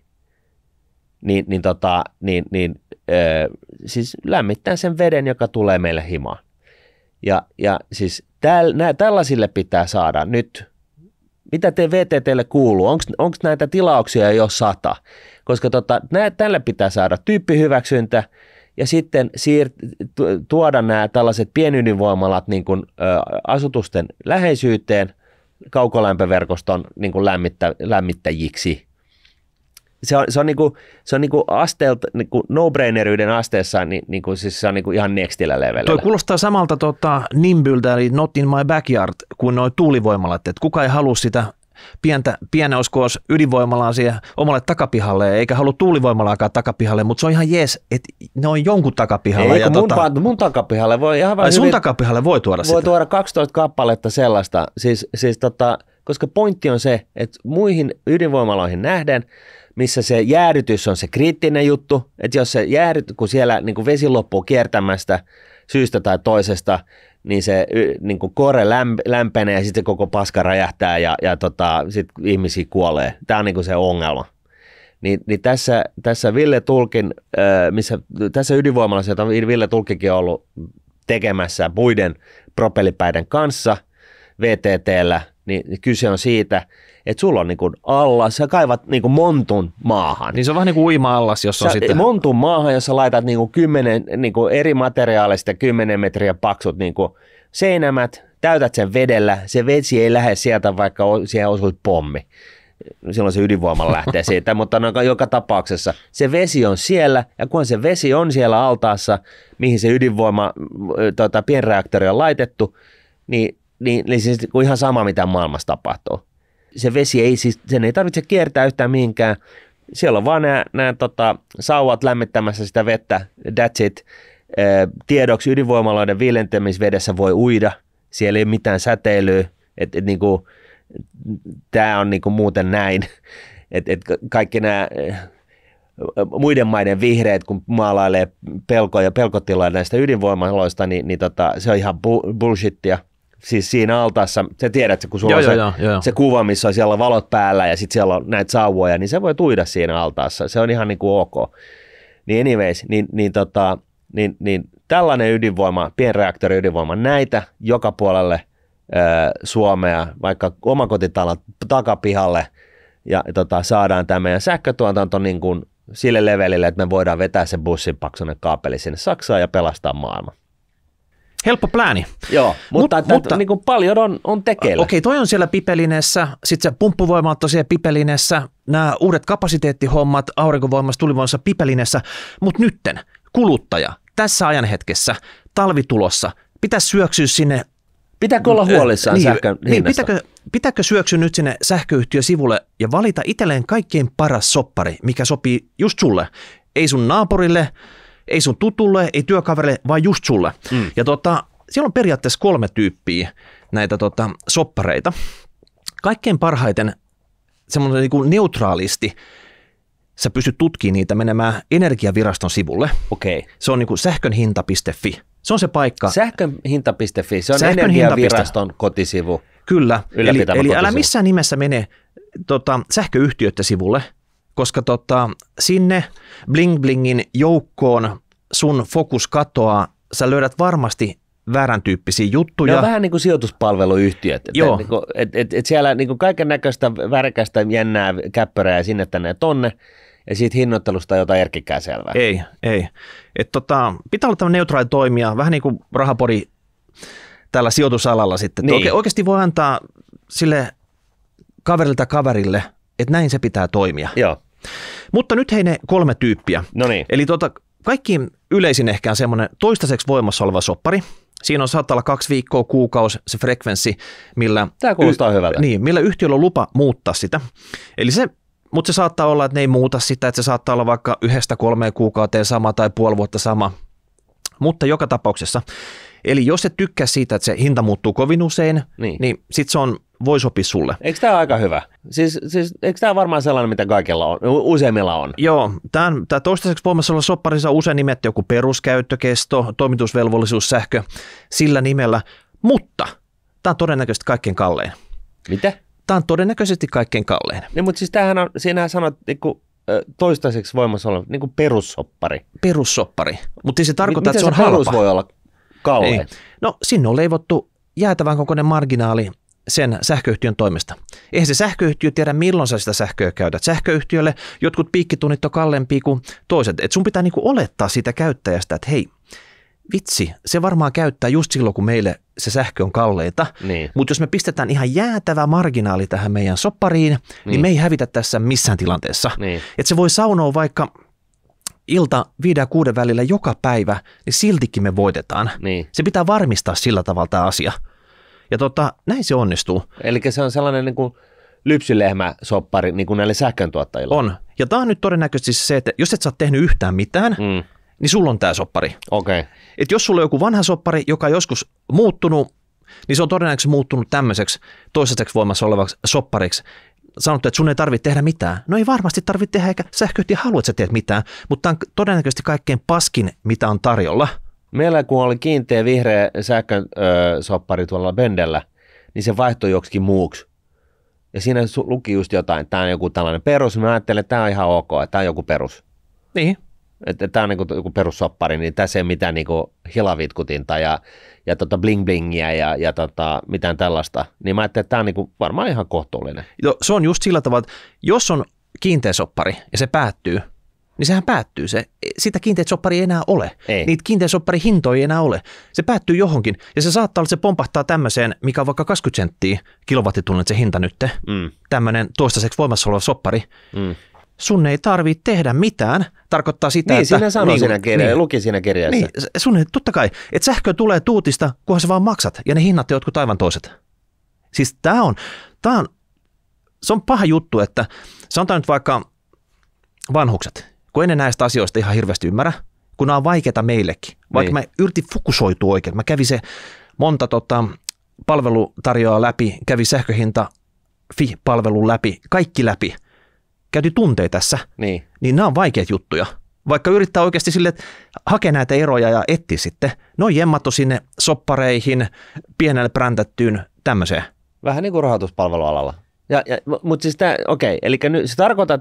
niin, niin, tota, niin, niin ö, siis lämmittää sen veden, joka tulee meille himaan. Ja, ja siis täl, nä, tällaisille pitää saada nyt, mitä te VTTlle kuuluu, onko näitä tilauksia jo sata? Koska tota, nä, tälle pitää saada tyyppihyväksyntä, hyväksyntä ja sitten siirt- tuoda nämä tällaiset pienydinvoimalat niin kuin, ö, asutusten läheisyyteen kaukolämpöverkoston niin kuin lämmittä, lämmittäjiksi. Se on, se on, niin kuin, se on niin kuin asteelt, niin kuin no-braineryyden asteessa, niin, niin kuin, siis se on niin kuin ihan nextillä levelillä. Tuo kuulostaa samalta tota, Nimbyltä, eli Not in my backyard, kuin nuo tuulivoimalat. Et kuka ei halua sitä pientä, pieneuskoos ydinvoimalaa siihen omalle takapihalle, eikä halua tuulivoimalaakaan takapihalle, mutta se on ihan jees, että ne on jonkun takapihalla. Ei, ja mun, tota, mun takapihalle voi ihan ai, sun hyvin, takapihalle voi tuoda Voi sitä. tuoda 12 kappaletta sellaista, siis, siis tota, koska pointti on se, että muihin ydinvoimaloihin nähden, missä se jäädytys on se kriittinen juttu, että jos se jäädyt, kun siellä niin kuin vesi loppuu kiertämästä syystä tai toisesta, niin se niin kuin kore lämpenee ja sitten koko paska räjähtää ja, ja tota, sitten ihmisiä kuolee. Tämä on niin kuin se ongelma. Niin, niin tässä, tässä Ville Tulkin, missä, tässä ydinvoimalassa, jota Ville Tulkikin on ollut tekemässä muiden propellipäiden kanssa VTTllä, niin kyse on siitä, että sulla on niin kuin allas, sä kaivat niin kuin montun maahan. Niin se on vähän niin kuin uima-allas, jos sä, on sitten... Montun maahan, jos sä laitat niin kuin kymmenen, niin kuin eri materiaaleista 10 metriä paksut niin kuin seinämät, täytät sen vedellä, se vesi ei lähde sieltä, vaikka siihen osui pommi. Silloin se ydinvoima lähtee siitä, mutta no, joka tapauksessa se vesi on siellä, ja kun se vesi on siellä altaassa, mihin se ydinvoima, tota, pienreaktori on laitettu, niin, niin, niin siis ihan sama, mitä maailmassa tapahtuu se vesi ei siis, sen ei tarvitse kiertää yhtään mihinkään. Siellä on vaan nämä, tota, sauvat lämmittämässä sitä vettä, that's it. Tiedoksi ydinvoimaloiden viilentämisvedessä voi uida, siellä ei ole mitään säteilyä, että et, niinku, tämä on niinku muuten näin. Et, et kaikki nämä muiden maiden vihreät, kun maalailee pelkoja, pelkotiloja näistä ydinvoimaloista, niin, niin tota, se on ihan bu- bullshittia siis siinä altaassa, sä tiedät, kun sulla joo, on joo, se, joo, joo. se kuva, missä on siellä valot päällä ja sitten siellä on näitä sauvoja, niin se voi tuida siinä altaassa. Se on ihan niin kuin ok. Niin anyways, niin, niin, tota, niin, niin tällainen ydinvoima, pienreaktori ydinvoima, näitä joka puolelle ö, Suomea, vaikka omakotitalon takapihalle ja tota, saadaan tämä meidän sähkötuotanto niin kuin sille levelille, että me voidaan vetää se bussin paksunen kaapeli sinne Saksaan ja pelastaa maailma. Helppo plääni. Joo, mutta, Mut, että, mutta niin kuin paljon on, on tekeillä. Okei, okay, toi on siellä pipelinessä, sitten se pumppuvoima on tosiaan pipelinessä, nämä uudet kapasiteettihommat aurinkovoimassa, tulivoimassa pipelinessä, mutta nytten kuluttaja tässä ajanhetkessä talvitulossa pitäisi syöksyä sinne Pitääkö olla huolissaan niin, sähkön niin, niin, Pitääkö, pitääkö syöksyä nyt sinne sähköyhtiön sivulle ja valita itselleen kaikkein paras soppari, mikä sopii just sulle? Ei sun naapurille, ei sun tutulle, ei työkaverille, vaan just sulle. Mm. Ja tota, siellä on periaatteessa kolme tyyppiä näitä tota, soppareita. Kaikkein parhaiten semmoinen niin neutraalisti sä pystyt tutkimaan niitä menemään energiaviraston sivulle. Okei. Okay. Se on niin kuin sähkönhinta.fi. Se on se paikka. Sähkönhinta.fi, se on Sähkön energiaviraston kotisivu. Kyllä, eli, eli älä missään nimessä mene tota, sähköyhtiöiden sivulle, koska tota, sinne Bling Blingin joukkoon sun fokus katoaa, sä löydät varmasti väärän tyyppisiä juttuja. Ne on vähän niin kuin sijoituspalveluyhtiöt. Joo. Et, niin kuin, et, et, et siellä niin kaiken näköistä värikästä jännää ja sinne tänne ja tonne, ja siitä hinnoittelusta ei jotain erkkikään selvää. Ei, ei. Et tota, pitää olla tämmöinen neutraali toimija, vähän niin kuin rahapori tällä sijoitusalalla sitten. Niin. Oike, oikeasti voi antaa sille kaverilta kaverille, että näin se pitää toimia. Joo. Mutta nyt hei ne kolme tyyppiä. No niin. Eli tota, kaikkiin yleisin ehkä on semmoinen toistaiseksi voimassa oleva soppari. Siinä on saattaa olla kaksi viikkoa, kuukausi se frekvenssi, millä, Tämä kuulostaa y- hyvältä. Niin, millä yhtiöllä on lupa muuttaa sitä. Eli se mutta se saattaa olla, että ne ei muuta sitä, että se saattaa olla vaikka yhdestä kolmeen kuukauteen sama tai puoli vuotta sama. Mutta joka tapauksessa. Eli jos et tykkää siitä, että se hinta muuttuu kovin usein, niin, niin sitten se on voi sopia sulle. Eikö tämä aika hyvä? Siis, siis eikö tämä varmaan sellainen, mitä kaikilla on, useimmilla on? Joo, tämä toistaiseksi voimassa olla sopparissa usein nimetty joku peruskäyttökesto, toimitusvelvollisuus, sähkö, sillä nimellä, mutta tämä on todennäköisesti kaikkein kallein. Mitä? Tämä on todennäköisesti kaikkein kallein. Niin, no, mutta siis tämähän on, sinähän sanot, niin kuin toistaiseksi voimassa oleva, niin kuin perussoppari. Perussoppari. Mutta se tarkoittaa, että se on halpa. voi olla kallein? No, sinne on leivottu jäätävän kokoinen marginaali sen sähköyhtiön toimesta. Eihän se sähköyhtiö tiedä, milloin sä sitä sähköä käytät. Sähköyhtiölle jotkut piikkitunnit on kalleempia kuin toiset. Et sun pitää niinku olettaa siitä käyttäjästä, että hei, vitsi, se varmaan käyttää just silloin, kun meille se sähkö on kalleita. Niin. Mutta jos me pistetään ihan jäätävä marginaali tähän meidän soppariin, niin, niin me ei hävitä tässä missään tilanteessa. Niin. Että se voi saunoa vaikka ilta viiden ja kuuden välillä joka päivä, niin siltikin me voitetaan. Niin. Se pitää varmistaa sillä tavalla tämä asia. Ja tota, näin se onnistuu. Eli se on sellainen niin kuin lypsylehmäsoppari niin kuin näille sähköntuottajille. On. Ja tämä on nyt todennäköisesti siis se, että jos et sä ole tehnyt yhtään mitään, mm. niin sulla on tämä soppari. Okei. Okay. Et jos sulla on joku vanha soppari, joka on joskus muuttunut, niin se on todennäköisesti muuttunut tämmöiseksi toistaiseksi voimassa olevaksi soppariksi, sanottu, että sun ei tarvitse tehdä mitään. No ei varmasti tarvitse tehdä, eikä sähköyhtiö halua, että sä teet mitään, mutta tämä on todennäköisesti kaikkein paskin, mitä on tarjolla – Meillä kun oli kiinteä vihreä sähkön ö, soppari tuolla Bendellä, niin se vaihtoi joksikin muuksi. Ja siinä luki just jotain, tämä on joku tällainen perus, mä ajattelin, että tämä on ihan ok, että tämä on joku perus. Niin. Että tämä on niin joku perussoppari, niin tässä ei mitään niin hilavitkutinta ja, ja tota bling blingiä ja, ja tota, mitään tällaista. Niin mä ajattelin, että tämä on niin varmaan ihan kohtuullinen. Joo, se on just sillä tavalla, että jos on kiinteä soppari ja se päättyy, niin sehän päättyy se. Sitä kiinteäsoppari ei enää ole. Ei. Niitä kiinteäsoppari hintoja ei enää ole. Se päättyy johonkin ja se saattaa olla, että se pompahtaa tämmöiseen, mikä on vaikka 20 senttiä kilowattitunnin se hinta nyt, mm. tämmöinen toistaiseksi voimassa oleva soppari. Mm. Sun ei tarvitse tehdä mitään, tarkoittaa sitä, niin, että... Sinä niin, sinä kirja, niin, luki siinä kirjassa. Niin, sun ei, totta kai, että sähkö tulee tuutista, kunhan sä vaan maksat, ja ne hinnat jotkut aivan toiset. Siis tämä on, tää on, se on paha juttu, että sanotaan nyt vaikka vanhukset, kun ennen näistä asioista ihan hirveästi ymmärrä, kun nämä on vaikeita meillekin. Vaikka niin. mä yritin fokusoitua oikein, mä kävin se monta tota, palvelutarjoaa läpi, kävi sähköhinta, fi palvelu läpi, kaikki läpi. Käytiin tunteja tässä. Niin. Niin nämä on vaikeita juttuja. Vaikka yrittää oikeasti sille, että hakee näitä eroja ja etti sitten. Ne on jemmattu sinne soppareihin, pienelle präntättyyn, tämmöiseen. Vähän niin kuin rahoituspalvelualalla. Ja, ja, mutta siis tämä, okei, eli nyt, se tarkoittaa,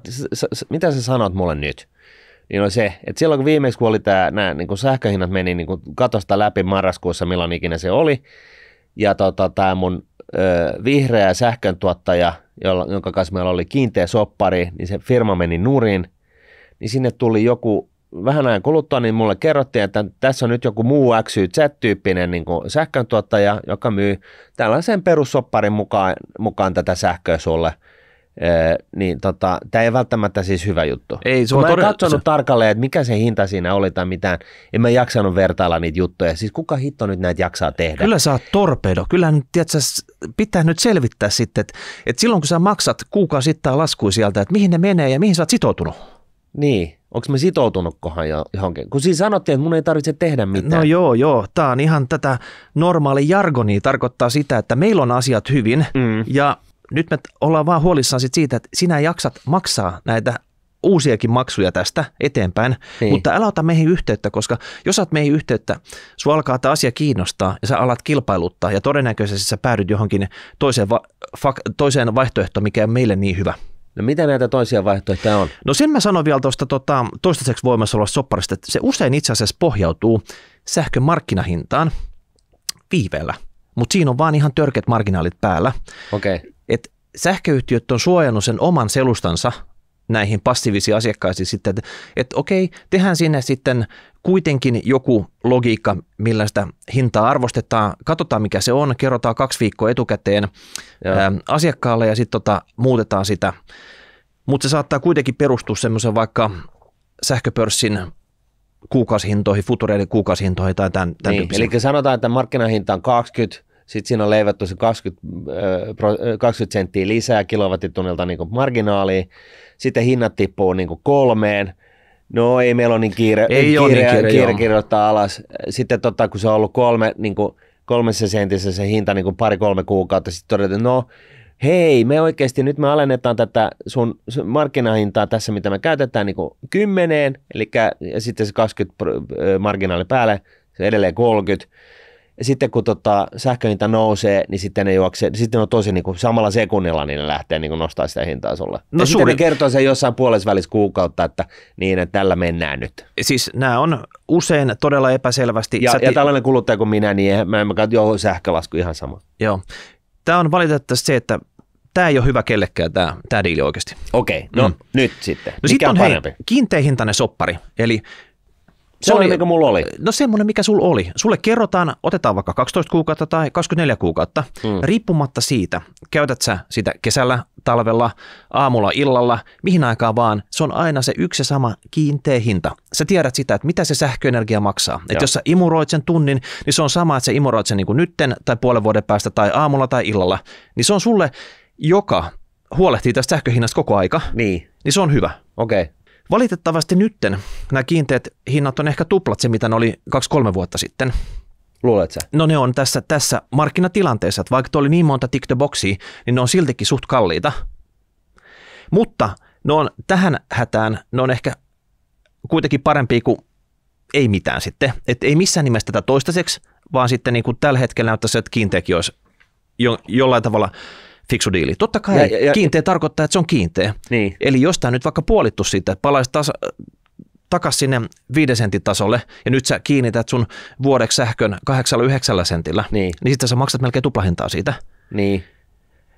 mitä sä sanot mulle nyt? niin oli se, että silloin kun viimeksi kun oli tämä, nämä niin kun sähköhinnat meni niin kun katosta läpi marraskuussa, milloin ikinä se oli, ja tota, tämä mun ö, vihreä sähköntuottaja, jolla, jonka kanssa meillä oli kiinteä soppari, niin se firma meni nurin, niin sinne tuli joku vähän ajan kuluttua, niin mulle kerrottiin, että tässä on nyt joku muu XYZ-tyyppinen niin sähköntuottaja, joka myy tällaisen perussopparin mukaan, mukaan tätä sähköä sulle – niin tota, tämä ei välttämättä siis hyvä juttu. Ei, se mä en todella... katsonut se... tarkalleen, että mikä se hinta siinä oli tai mitään. En mä jaksanut vertailla niitä juttuja. Siis kuka hitto nyt näitä jaksaa tehdä? Kyllä sä oot torpedo. Kyllä nyt, tiiätkö, pitää nyt selvittää sitten, että, että silloin kun sä maksat kuukausi sitten laskui sieltä, että mihin ne menee ja mihin sä oot sitoutunut. Niin, onko me sitoutunut kohan johonkin? Kun siinä sanottiin, että mun ei tarvitse tehdä no mitään. No joo, joo. Tämä on ihan tätä normaali jargonia. Tarkoittaa sitä, että meillä on asiat hyvin mm. ja nyt me ollaan vaan huolissaan sit siitä, että sinä jaksat maksaa näitä uusiakin maksuja tästä eteenpäin, niin. mutta älä ota meihin yhteyttä, koska jos olet meihin yhteyttä, sinua alkaa tämä asia kiinnostaa ja sä alat kilpailuttaa ja todennäköisesti sä päädyt johonkin toiseen, va- fak- toiseen vaihtoehtoon, mikä on meille niin hyvä. No mitä näitä toisia vaihtoehtoja on? No sen mä sanon vielä tuosta tota, toistaiseksi voimassa olevasta sopparista, että se usein itse asiassa pohjautuu sähkön markkinahintaan viiveellä mutta siinä on vaan ihan törkeät marginaalit päällä. Okay että sähköyhtiöt on suojannut sen oman selustansa näihin passiivisiin asiakkaisiin sitten, että, että okei, tehdään sinne sitten kuitenkin joku logiikka, millä sitä hintaa arvostetaan, katsotaan mikä se on, kerrotaan kaksi viikkoa etukäteen Joo. asiakkaalle ja sitten tota, muutetaan sitä. Mutta se saattaa kuitenkin perustua semmoisen vaikka sähköpörssin kuukausihintoihin, futureiden kuukausihintoihin tai tämän, tämän niin, Eli sanotaan, että markkinahinta on 20, sitten siinä on leivätty se 20, 20 senttiä lisää kilowattitunnilta niin marginaaliin, Sitten hinnat tippuu niin kolmeen. No ei meillä ole niin kiire, ei kiire, niin ole niin kiire, kiire joo. kirjoittaa alas. Sitten tota, kun se on ollut kolme, niin kuin, kolmessa sentissä se hinta niin pari-kolme kuukautta, sitten todetaan, no hei, me oikeasti nyt me alennetaan tätä sun markkinahintaa tässä, mitä me käytetään, niin kuin kymmeneen, eli ja sitten se 20 marginaali päälle, se edelleen 30, ja sitten kun tota, sähköhinta nousee, niin sitten ne juoksee, sitten on tosi niin kuin, samalla sekunnilla niin ne lähtee niin kuin, nostaa sitä hintaa sulle. No ja suurin... sitten ne kertoo sen jossain puolessa välissä kuukautta, että niin, että tällä mennään nyt. Siis nämä on usein todella epäselvästi. Ja, Sä... ja tällainen kuluttaja kuin minä, niin mä en mä joo, sähkölasku ihan sama. Joo. Tämä on valitettavasti se, että tämä ei ole hyvä kellekään tämä, tämä diili oikeasti. Okei, no mm. nyt sitten. No sitten on on hei, kiinteähintainen soppari. Eli se oli, mikä mulla oli. No semmoinen, mikä sulla oli. Sulle kerrotaan, otetaan vaikka 12 kuukautta tai 24 kuukautta, hmm. riippumatta siitä, käytät sä sitä kesällä, talvella, aamulla, illalla, mihin aikaan vaan. Se on aina se yksi ja sama kiinteä hinta. Sä tiedät sitä, että mitä se sähköenergia maksaa. Että jos sä imuroit sen tunnin, niin se on sama, että sä imuroit sen niin kuin nytten tai puolen vuoden päästä tai aamulla tai illalla. Niin se on sulle, joka huolehtii tästä sähköhinnasta koko aika, niin, niin se on hyvä. Okei. Okay. Valitettavasti nytten nämä kiinteät hinnat on ehkä tuplat se, mitä ne oli kaksi-kolme vuotta sitten. Luulet sä? No ne on tässä, tässä markkinatilanteessa, että vaikka oli niin monta tick niin ne on siltikin suht kalliita. Mutta ne on tähän hätään, ne on ehkä kuitenkin parempi kuin ei mitään sitten. Et ei missään nimessä tätä toistaiseksi, vaan sitten niin kuin tällä hetkellä näyttäisi, että kiinteäkin olisi jo, jollain tavalla – fiksu diili. Totta kai ja, ja, ja, kiinteä tarkoittaa, että se on kiinteä. Niin. Eli jos tämä nyt vaikka puolittu siitä, että palaisi taas takaisin sinne viiden sentin tasolle ja nyt sä kiinnität sun vuodeksi sähkön 89 sentillä, niin, niin sitten sä maksat melkein tuplahintaa siitä. Niin.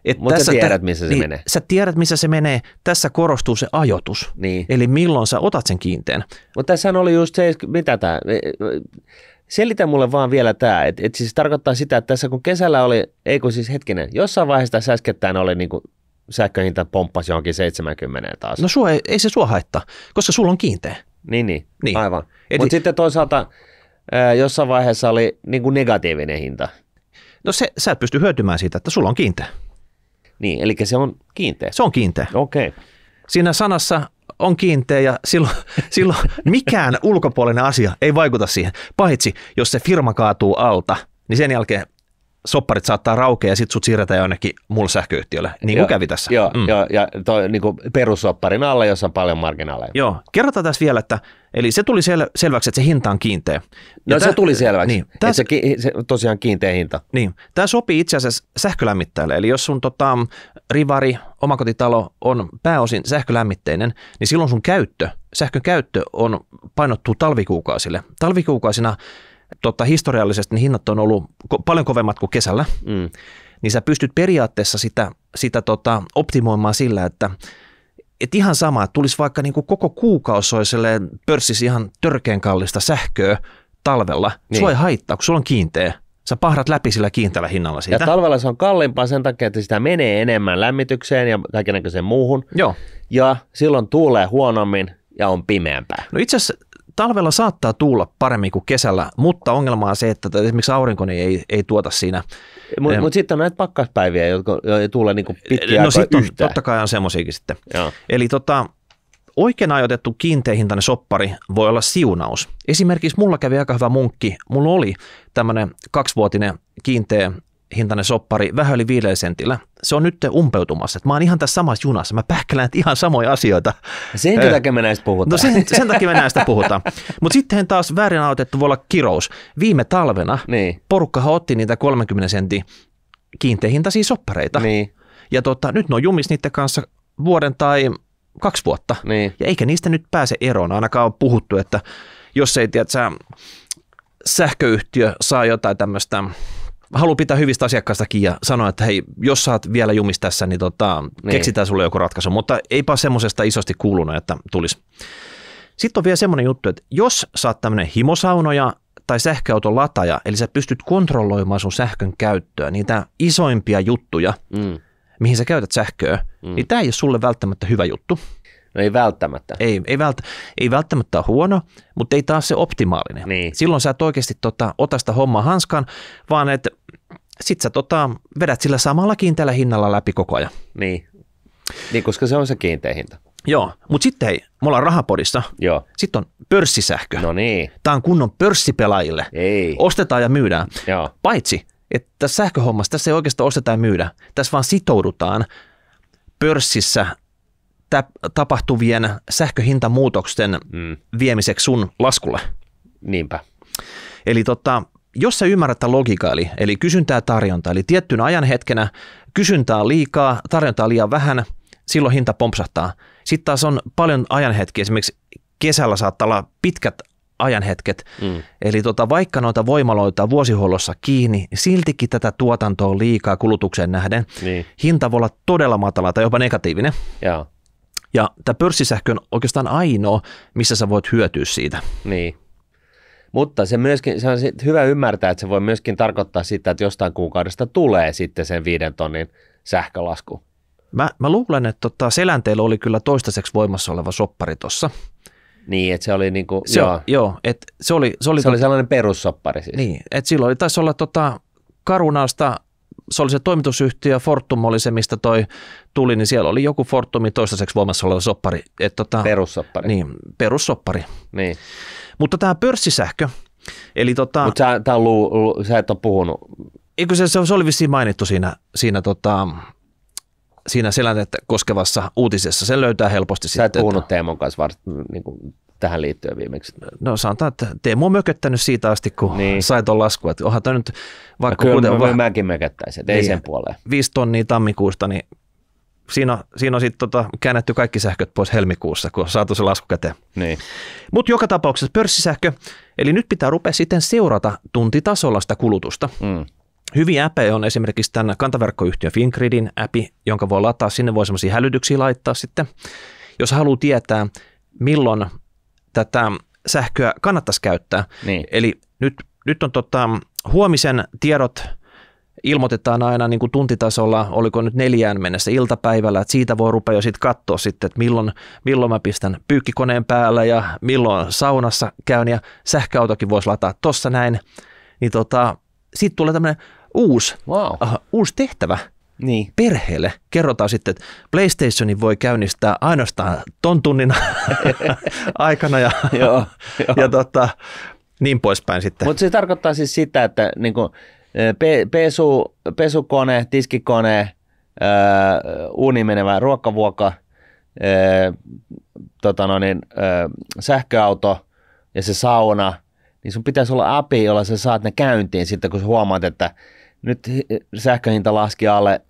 Et Mutta tässä, sä tiedät, missä se niin, menee. Sä tiedät, missä se menee. Tässä korostuu se ajoitus. Niin. Eli milloin sä otat sen kiinteän. Mutta tässä oli just se, mitä tämä, selitä mulle vaan vielä tämä, että et siis tarkoittaa sitä, että tässä kun kesällä oli, ei kun siis hetkinen, jossain vaiheessa tässä äskettäin oli niin kuin sähköhinta pomppasi johonkin 70 taas. No sua ei, ei se sua haittaa, koska sulla on kiinteä. Niin, niin, niin. aivan. Eli... sitten toisaalta ää, jossain vaiheessa oli niin kuin negatiivinen hinta. No se, sä et pysty hyötymään siitä, että sulla on kiinteä. Niin, eli se on kiinteä. Se on kiinteä. Okei. Okay. Siinä sanassa on kiinteä ja silloin, silloin mikään ulkopuolinen asia ei vaikuta siihen, paitsi jos se firma kaatuu alta, niin sen jälkeen sopparit saattaa raukea ja sitten sut siirretään jonnekin mulle sähköyhtiölle, niin kuin joo, kävi tässä. Joo, mm. joo ja toi, niin kuin perussopparin alla, jossa on paljon marginaaleja. Joo, kerrotaan tässä vielä, että eli se tuli sel- selväksi, että se hinta on kiinteä. no ja se tuli selväksi, niin, tämä, se, ki- se tosiaan kiinteä hinta. Niin, tämä sopii itse asiassa sähkölämmittäjälle, eli jos sun tota, rivari, omakotitalo on pääosin sähkölämmitteinen, niin silloin sun käyttö, sähkön käyttö on painottu talvikuukausille. Talvikuukausina tota, historiallisesti ne hinnat on ollut ko- paljon kovemmat kuin kesällä, mm. niin sä pystyt periaatteessa sitä, sitä tota, optimoimaan sillä, että et ihan sama, että tulisi vaikka niin kuin koko kuukausi pörssissä ihan törkeän kallista sähköä talvella. Niin. Sua ei haittaa, kun sulla on kiinteä. Sä pahdat läpi sillä kiinteällä hinnalla siitä. Ja talvella se on kalliimpaa sen takia, että sitä menee enemmän lämmitykseen ja kaikenlaiseen muuhun. Joo. Ja silloin tuulee huonommin ja on pimeämpää. No itse asiassa talvella saattaa tuulla paremmin kuin kesällä, mutta ongelma on se, että esimerkiksi aurinko niin ei, ei tuota siinä. Mutta mut, eh, mut sitten on näitä pakkaspäiviä, jotka ei tuule niin eh, pitkiä No sitten totta kai on semmoisiakin sitten. Joo. Eli tota, oikein ajoitettu kiinteähintainen soppari voi olla siunaus. Esimerkiksi mulla kävi aika hyvä munkki. Mulla oli tämmöinen kaksivuotinen kiinteä hintainen soppari, vähän yli viidellä sentillä. Se on nyt umpeutumassa. että mä oon ihan tässä samassa junassa. Mä pähkälän ihan samoja asioita. Sen öö. takia me näistä puhutaan. No sen, sen takia me näistä puhutaan. Mutta sitten taas väärin aloitettu voi olla kirous. Viime talvena niin. porukkahan otti niitä 30 sentin kiinteähintaisia soppareita. Niin. Ja tota, nyt ne on jumis niiden kanssa vuoden tai kaksi vuotta. Niin. Ja eikä niistä nyt pääse eroon. Ainakaan on puhuttu, että jos ei tiedä, sähköyhtiö saa jotain tämmöistä haluan pitää hyvistä asiakkaista kiinni ja sanoa, että hei, jos saat vielä jumis tässä, niin, tota, niin. keksitään sulle joku ratkaisu. Mutta eipä semmoisesta isosti kuulunut, että tulisi. Sitten on vielä semmoinen juttu, että jos saat tämmöinen himosaunoja tai sähköauton lataja, eli sä pystyt kontrolloimaan sun sähkön käyttöä, niitä isoimpia juttuja, mm. mihin sä käytät sähköä, mm. niin tämä ei ole sulle välttämättä hyvä juttu. No ei välttämättä. Ei, ei, vält, ei välttämättä ole huono, mutta ei taas se optimaalinen. Niin. Silloin sä et oikeasti tota, ota sitä hommaa hanskan, vaan että sit sä tota, vedät sillä samalla kiinteällä hinnalla läpi koko ajan. Niin. niin, koska se on se kiinteä hinta. Joo, mutta sitten hei, me ollaan rahapodissa. Joo. Sitten on pörssisähkö. No niin. Tämä on kunnon pörssipelaajille. Ei. Ostetaan ja myydään. Joo. Paitsi, että tässä sähköhommassa tässä ei oikeastaan osteta ja myydä. Tässä vaan sitoudutaan pörssissä tapahtuvien sähköhintamuutosten mm. viemiseksi sun laskulle. Niinpä. Eli tota, jos sä ymmärrät tämän logiikan, eli, eli kysyntää tarjontaa, eli tiettynä ajan hetkenä kysyntää liikaa, tarjontaa liian vähän, silloin hinta pompsahtaa. Sitten taas on paljon ajanhetkiä, esimerkiksi kesällä saattaa olla pitkät ajanhetket. Mm. Eli tota, vaikka noita voimaloita vuosihuollossa kiinni, siltikin tätä tuotantoa on liikaa kulutukseen nähden. Niin. Hinta voi olla todella matala tai jopa negatiivinen. Jaa. Ja tämä pörssisähkö on oikeastaan ainoa, missä sä voit hyötyä siitä. Niin. Mutta se, myöskin, se on hyvä ymmärtää, että se voi myöskin tarkoittaa sitä, että jostain kuukaudesta tulee sitten sen viiden tonnin sähkölasku. Mä, mä luulen, että tota, selänteellä oli kyllä toistaiseksi voimassa oleva soppari tuossa. Niin, että se oli niinku, se, joo. joo et se oli, se oli, se oli tota sellainen perussoppari siis. Niin, että silloin taisi olla tota, Karunaasta se oli se toimitusyhtiö, Fortum oli se, mistä toi tuli, niin siellä oli joku Fortumin toistaiseksi voimassa oleva soppari. Et tota, perussoppari. Niin, perussoppari. Niin. Mutta tämä pörssisähkö, eli tota... Mutta sä, lu, lu, sä et ole puhunut. Eikö se, se, se oli vissiin mainittu siinä, siinä tota, siinä selätettä koskevassa uutisessa. Sen löytää helposti Sä sitten. puhunut että, Teemon kanssa vars, niin kuin tähän liittyen viimeksi. No sanotaan, että Teemu on mököttänyt siitä asti, kun niin. sait on lasku. Että onhan tämä nyt vaikka... No, kyllä kuten, mä, mäkin mököttäisin, ei niin. sen puoleen. Viisi tonnia tammikuusta, niin siinä siinä on sitten tota, käännetty kaikki sähköt pois helmikuussa, kun on saatu se lasku käteen. Niin. Mutta joka tapauksessa pörssisähkö, eli nyt pitää rupea sitten seurata tuntitasolla sitä kulutusta. Mm. Hyvin appeja on esimerkiksi tämän kantaverkkoyhtiön Fingridin appi, jonka voi lataa, sinne voi sellaisia hälytyksiä laittaa sitten. Jos haluaa tietää, milloin tätä sähköä kannattaisi käyttää. Niin. Eli nyt, nyt on tota, huomisen tiedot ilmoitetaan aina niin kuin tuntitasolla, oliko nyt neljään mennessä iltapäivällä, että siitä voi rupea jo sitten katsoa sitten, että milloin, milloin mä pistän pyykkikoneen päällä ja milloin saunassa käyn ja sähköautokin voisi lataa tuossa näin. Niin tota, sitten tulee tämmöinen uusi, wow. uh, uusi tehtävä niin. perheelle. Kerrotaan sitten, että PlayStationin voi käynnistää ainoastaan ton tunnin aikana ja, joo, joo. ja tota, niin poispäin sitten. Mutta se tarkoittaa siis sitä, että niinku, pe- pesu, pesukone, tiskikone, öö, e, uuni menevä ruokavuoka, ö, e, tota no niin, ö, e, sähköauto ja se sauna, niin sun pitäisi olla API jolla sä saat ne käyntiin sitten, kun sä huomaat, että – nyt sähköhinta laski alle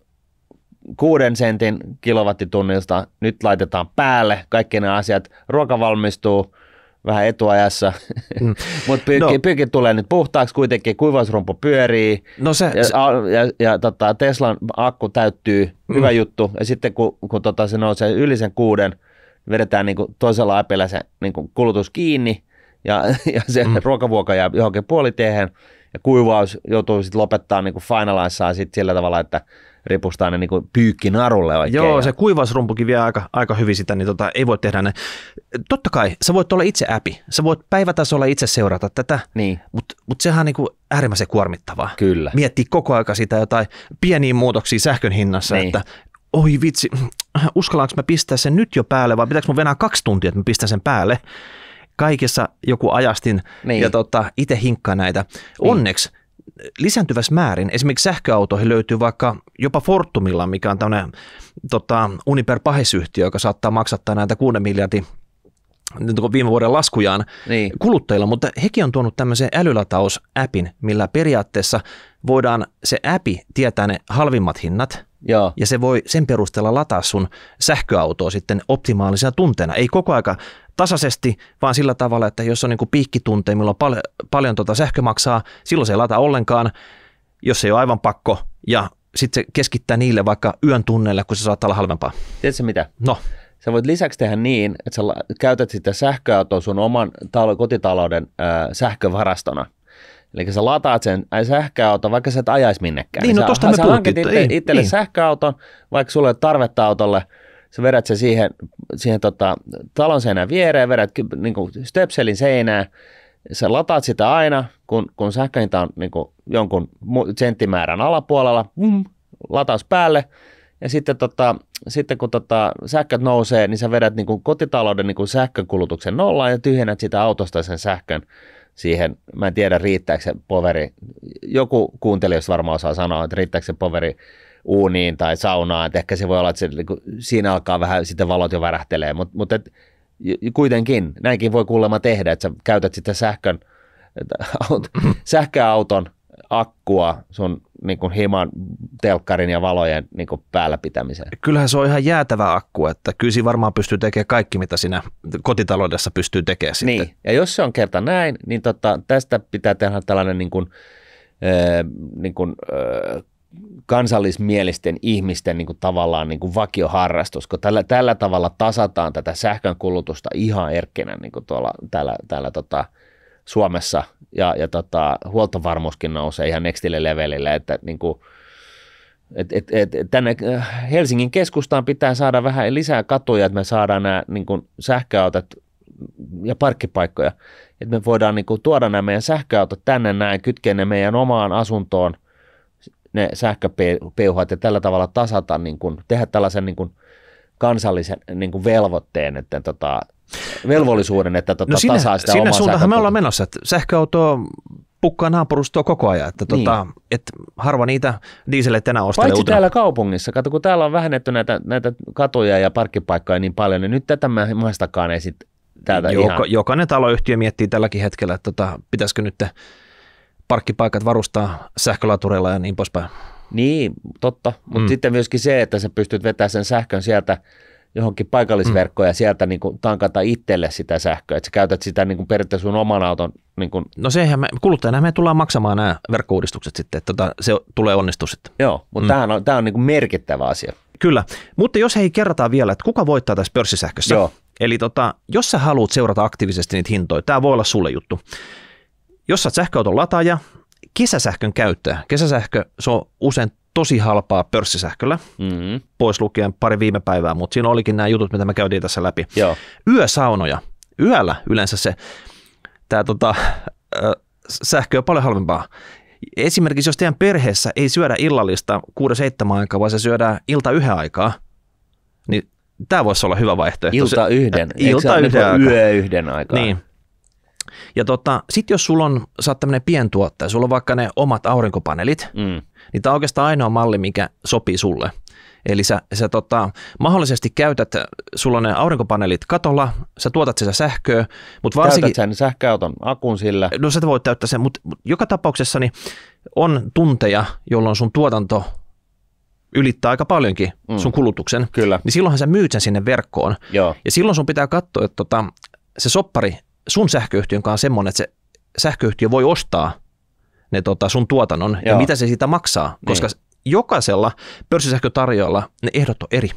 kuuden sentin kilowattitunnilta, nyt laitetaan päälle kaikki ne asiat, ruoka valmistuu vähän etuajassa, mm. mutta pyykki, no. pyykki tulee nyt puhtaaksi kuitenkin, kuivausrumpu pyörii no se, ja, se. ja, ja tota, Teslan akku täyttyy, mm. hyvä juttu, ja sitten kun, kun tota, se nousee yli sen kuuden, niin vedetään niin kuin toisella apilla se niin kuin kulutus kiinni ja, ja se mm. ruokavuoka jää johonkin puolitiehen, ja kuivaus joutuu sitten lopettaa niin finalaissaan sit sillä tavalla, että ripustaa ne niin kuin narulle oikein. Joo, se kuivausrumpukin vie aika, aika hyvin sitä, niin tota, ei voi tehdä ne. Totta kai, sä voit olla itse äpi, sä voit päivätasolla itse seurata tätä, niin. mutta mut sehän on niin kuin äärimmäisen kuormittavaa. Kyllä. Miettii koko aika sitä jotain pieniä muutoksia sähkön hinnassa, niin. että oi vitsi, uskallanko mä pistää sen nyt jo päälle vai pitääkö mun venää kaksi tuntia, että mä pistän sen päälle? kaikessa joku ajastin niin. ja tota, itse hinkkaa näitä. Niin. Onneksi lisääntyvässä määrin. Esimerkiksi sähköautoihin löytyy vaikka jopa Fortumilla, mikä on tämmöinen tota, Uniper pahesyhtiö, joka saattaa maksattaa näitä 6 miljardia viime vuoden laskujaan niin. kuluttajilla, mutta hekin on tuonut tämmöisen älylataus-appin, millä periaatteessa voidaan se appi tietää ne halvimmat hinnat – Joo. Ja se voi sen perusteella lataa sun sähköautoa sitten optimaalisena tunteena. Ei koko aika tasaisesti, vaan sillä tavalla, että jos on niin kuin piikkitunteja, milloin pal- paljon tuota sähkö maksaa, silloin se ei lata ollenkaan, jos ei ole aivan pakko, ja sitten se keskittää niille vaikka yön tunneille, kun se saattaa olla halvempaa. Tiedätkö mitä? No. Sä voit lisäksi tehdä niin, että sä käytät sitä sähköautoa sun oman tal- kotitalouden äh, sähkövarastona. Eli sä lataat sen ai sähköauton, vaikka sä et ajaisi minnekään. Niin, niin no sä, tosta sä me sä hankit itselle niin. sähköauton, vaikka sulle tarvetta autolle – sä vedät se siihen, siihen tota, talon seinään viereen, vedät niin kuin stöpselin seinään, sä lataat sitä aina, kun, kun sähköhinta on niin kuin jonkun senttimäärän alapuolella, mm, lataus päälle, ja sitten, tota, sitten kun tota, sähköt nousee, niin sä vedät niin kuin kotitalouden niin kuin sähkökulutuksen nollaan ja tyhjennät sitä autosta sen sähkön siihen, mä en tiedä riittääkö se poveri, joku kuuntelijoista varmaan osaa sanoa, että riittääkö se poveri uuniin tai saunaan, että ehkä se voi olla, että se, niin kuin, siinä alkaa vähän sitten valot jo värähtelee, mutta mut, kuitenkin, näinkin voi kuulemma tehdä, että sä käytät sitten sähkön, sähköauton akkua sun niin kuin himan telkkarin ja valojen niin kuin päällä pitämiseen. Kyllähän se on ihan jäätävä akku, että kyllä siinä varmaan pystyy tekemään kaikki, mitä sinä kotitaloudessa pystyy tekemään sitten. Niin, ja jos se on kerta näin, niin tota, tästä pitää tehdä tällainen niin kuin, äh, niin kuin, äh, kansallismielisten ihmisten niin kuin tavallaan niin kuin vakioharrastus, kun tällä, tällä tavalla tasataan tätä kulutusta ihan erkkinä niin kuin tuolla, täällä, täällä tota, Suomessa ja, ja tota, huoltovarmuuskin nousee ihan nextille levelille, että niin kuin, et, et, et, tänne äh, Helsingin keskustaan pitää saada vähän lisää katuja, että me saadaan nämä niin kuin sähköautot ja parkkipaikkoja, että me voidaan niin kuin, tuoda nämä meidän sähköautot tänne näin, kytkeä ne meidän omaan asuntoon – ne sähköpeuhat ja tällä tavalla tasata, niin kuin, tehdä tällaisen niin kuin, kansallisen niin kuin velvoitteen, että tota, velvollisuuden, että tota, no sinä, tasaa sitä sinä suuntaan me ollaan menossa, että sähköauto pukkaa naapurustoa koko ajan, että niin. tota, et harva niitä diiseleitä enää ostaa. Paitsi uutena. täällä kaupungissa, kato kun täällä on vähennetty näitä, näitä katuja ja parkkipaikkoja niin paljon, niin nyt tätä mä maistakaan ei sit täältä Joka, ihan. Jokainen taloyhtiö miettii tälläkin hetkellä, että tota, pitäisikö nyt parkkipaikat varustaa sähkölatureilla ja niin poispäin. Niin, totta. Mutta mm. sitten myöskin se, että sä pystyt vetämään sen sähkön sieltä johonkin paikallisverkkoon mm. ja sieltä niin kuin tankata itselle sitä sähköä, että sä käytät sitä niin kuin periaatteessa sun oman auton. Niin kuin. No sehän me, kuluttajana me tullaan maksamaan nämä verkkouudistukset sitten, että tota, se tulee onnistua sitten. Joo, mutta mm. tämä on, tämähän on niin kuin merkittävä asia. Kyllä, mutta jos hei kerrataan vielä, että kuka voittaa tässä pörssisähkössä? Joo. Eli tota, jos sä haluat seurata aktiivisesti niitä hintoja, tämä voi olla sulle juttu. Jos sä sähköauton lataaja, kesäsähkön käyttäjä. Kesäsähkö, se on usein tosi halpaa pörssisähköllä, mm-hmm. pois lukien pari viime päivää, mutta siinä olikin nämä jutut, mitä me käytiin tässä läpi. Joo. Yösaunoja. Yöllä yleensä se tämä tota, äh, sähkö on paljon halvempaa. Esimerkiksi jos teidän perheessä ei syödä illallista 6-7 aikaa, vaan se syödään ilta yhden aikaa, niin tämä voisi olla hyvä vaihtoehto. Ilta yhden. Ilta yhden, yhden niinku aikaa. Yö yhden aikaa. Niin. Ja tota, sitten jos sulla on, sä oot tämmöinen pientuottaja, sulla on vaikka ne omat aurinkopaneelit, mm. niin tämä on oikeastaan ainoa malli, mikä sopii sulle. Eli sä, sä tota, mahdollisesti käytät, sulla on ne aurinkopaneelit katolla, sä tuotat sitä sähköä, mutta varsinkin... Käytät sen sähköauton akun sillä. No sä voit täyttää sen, mutta joka tapauksessa niin on tunteja, jolloin sun tuotanto ylittää aika paljonkin mm. sun kulutuksen. Kyllä. Niin silloinhan sä myyt sen sinne verkkoon. Joo. Ja silloin sun pitää katsoa, että tota, se soppari sun sähköyhtiön kanssa semmoinen, että se sähköyhtiö voi ostaa ne tota, sun tuotannon Joo. ja mitä se siitä maksaa, niin. koska niin. jokaisella pörssisähkötarjoajalla ne ehdot on eri.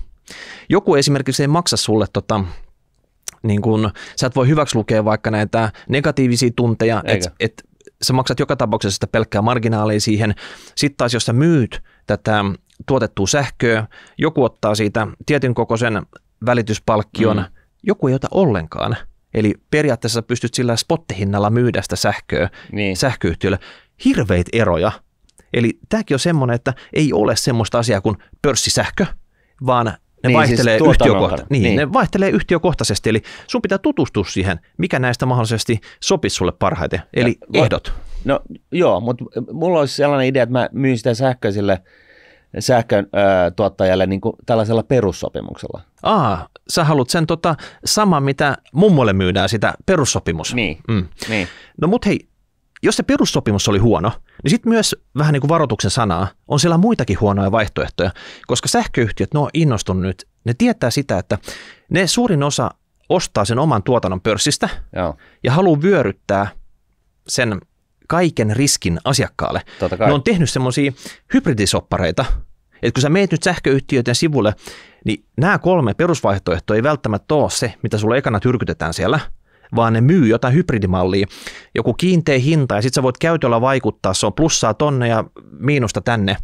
Joku esimerkiksi ei maksa sulle tota, niin kun, sä et voi hyväksi lukea vaikka näitä negatiivisia tunteja, että et, sä maksat joka tapauksessa sitä pelkkää marginaalia siihen. Sitten taas jos sä myyt tätä tuotettua sähköä, joku ottaa siitä tietyn kokoisen välityspalkkion, mm. joku ei ota ollenkaan – Eli periaatteessa pystyt sillä spottihinnalla myydä sitä sähköä niin. sähköyhtiölle. Hirveitä eroja. Eli tämäkin on semmoinen, että ei ole semmoista asiaa kuin pörssisähkö, vaan ne niin, siis vaihtelee, siis yhtiökohta- niin, niin. ne vaihtelee yhtiökohtaisesti, eli sun pitää tutustua siihen, mikä näistä mahdollisesti sopisi sulle parhaiten, eli ja, ehdot. No joo, mutta mulla olisi sellainen idea, että mä myyn sitä sille sähkön ö, tuottajalle niin kuin tällaisella perussopimuksella. Aa, sä haluat sen tota, sama, mitä mummolle myydään, sitä perussopimus. Niin. Mm. niin. No mut hei, jos se perussopimus oli huono, niin sitten myös vähän niin kuin varoituksen sanaa, on siellä muitakin huonoja vaihtoehtoja, koska sähköyhtiöt, ne on innostunut nyt, ne tietää sitä, että ne suurin osa ostaa sen oman tuotannon pörssistä Joo. ja haluaa vyöryttää sen kaiken riskin asiakkaalle. Totta kai. Ne on tehnyt semmoisia hybridisoppareita, että kun sä meet nyt sähköyhtiöiden sivulle, niin nämä kolme perusvaihtoehtoa ei välttämättä ole se, mitä sulle ekana tyrkytetään siellä, vaan ne myy jotain hybridimallia, joku kiinteä hinta ja sitten sä voit käytöllä vaikuttaa, se on plussaa tonne ja miinusta tänne,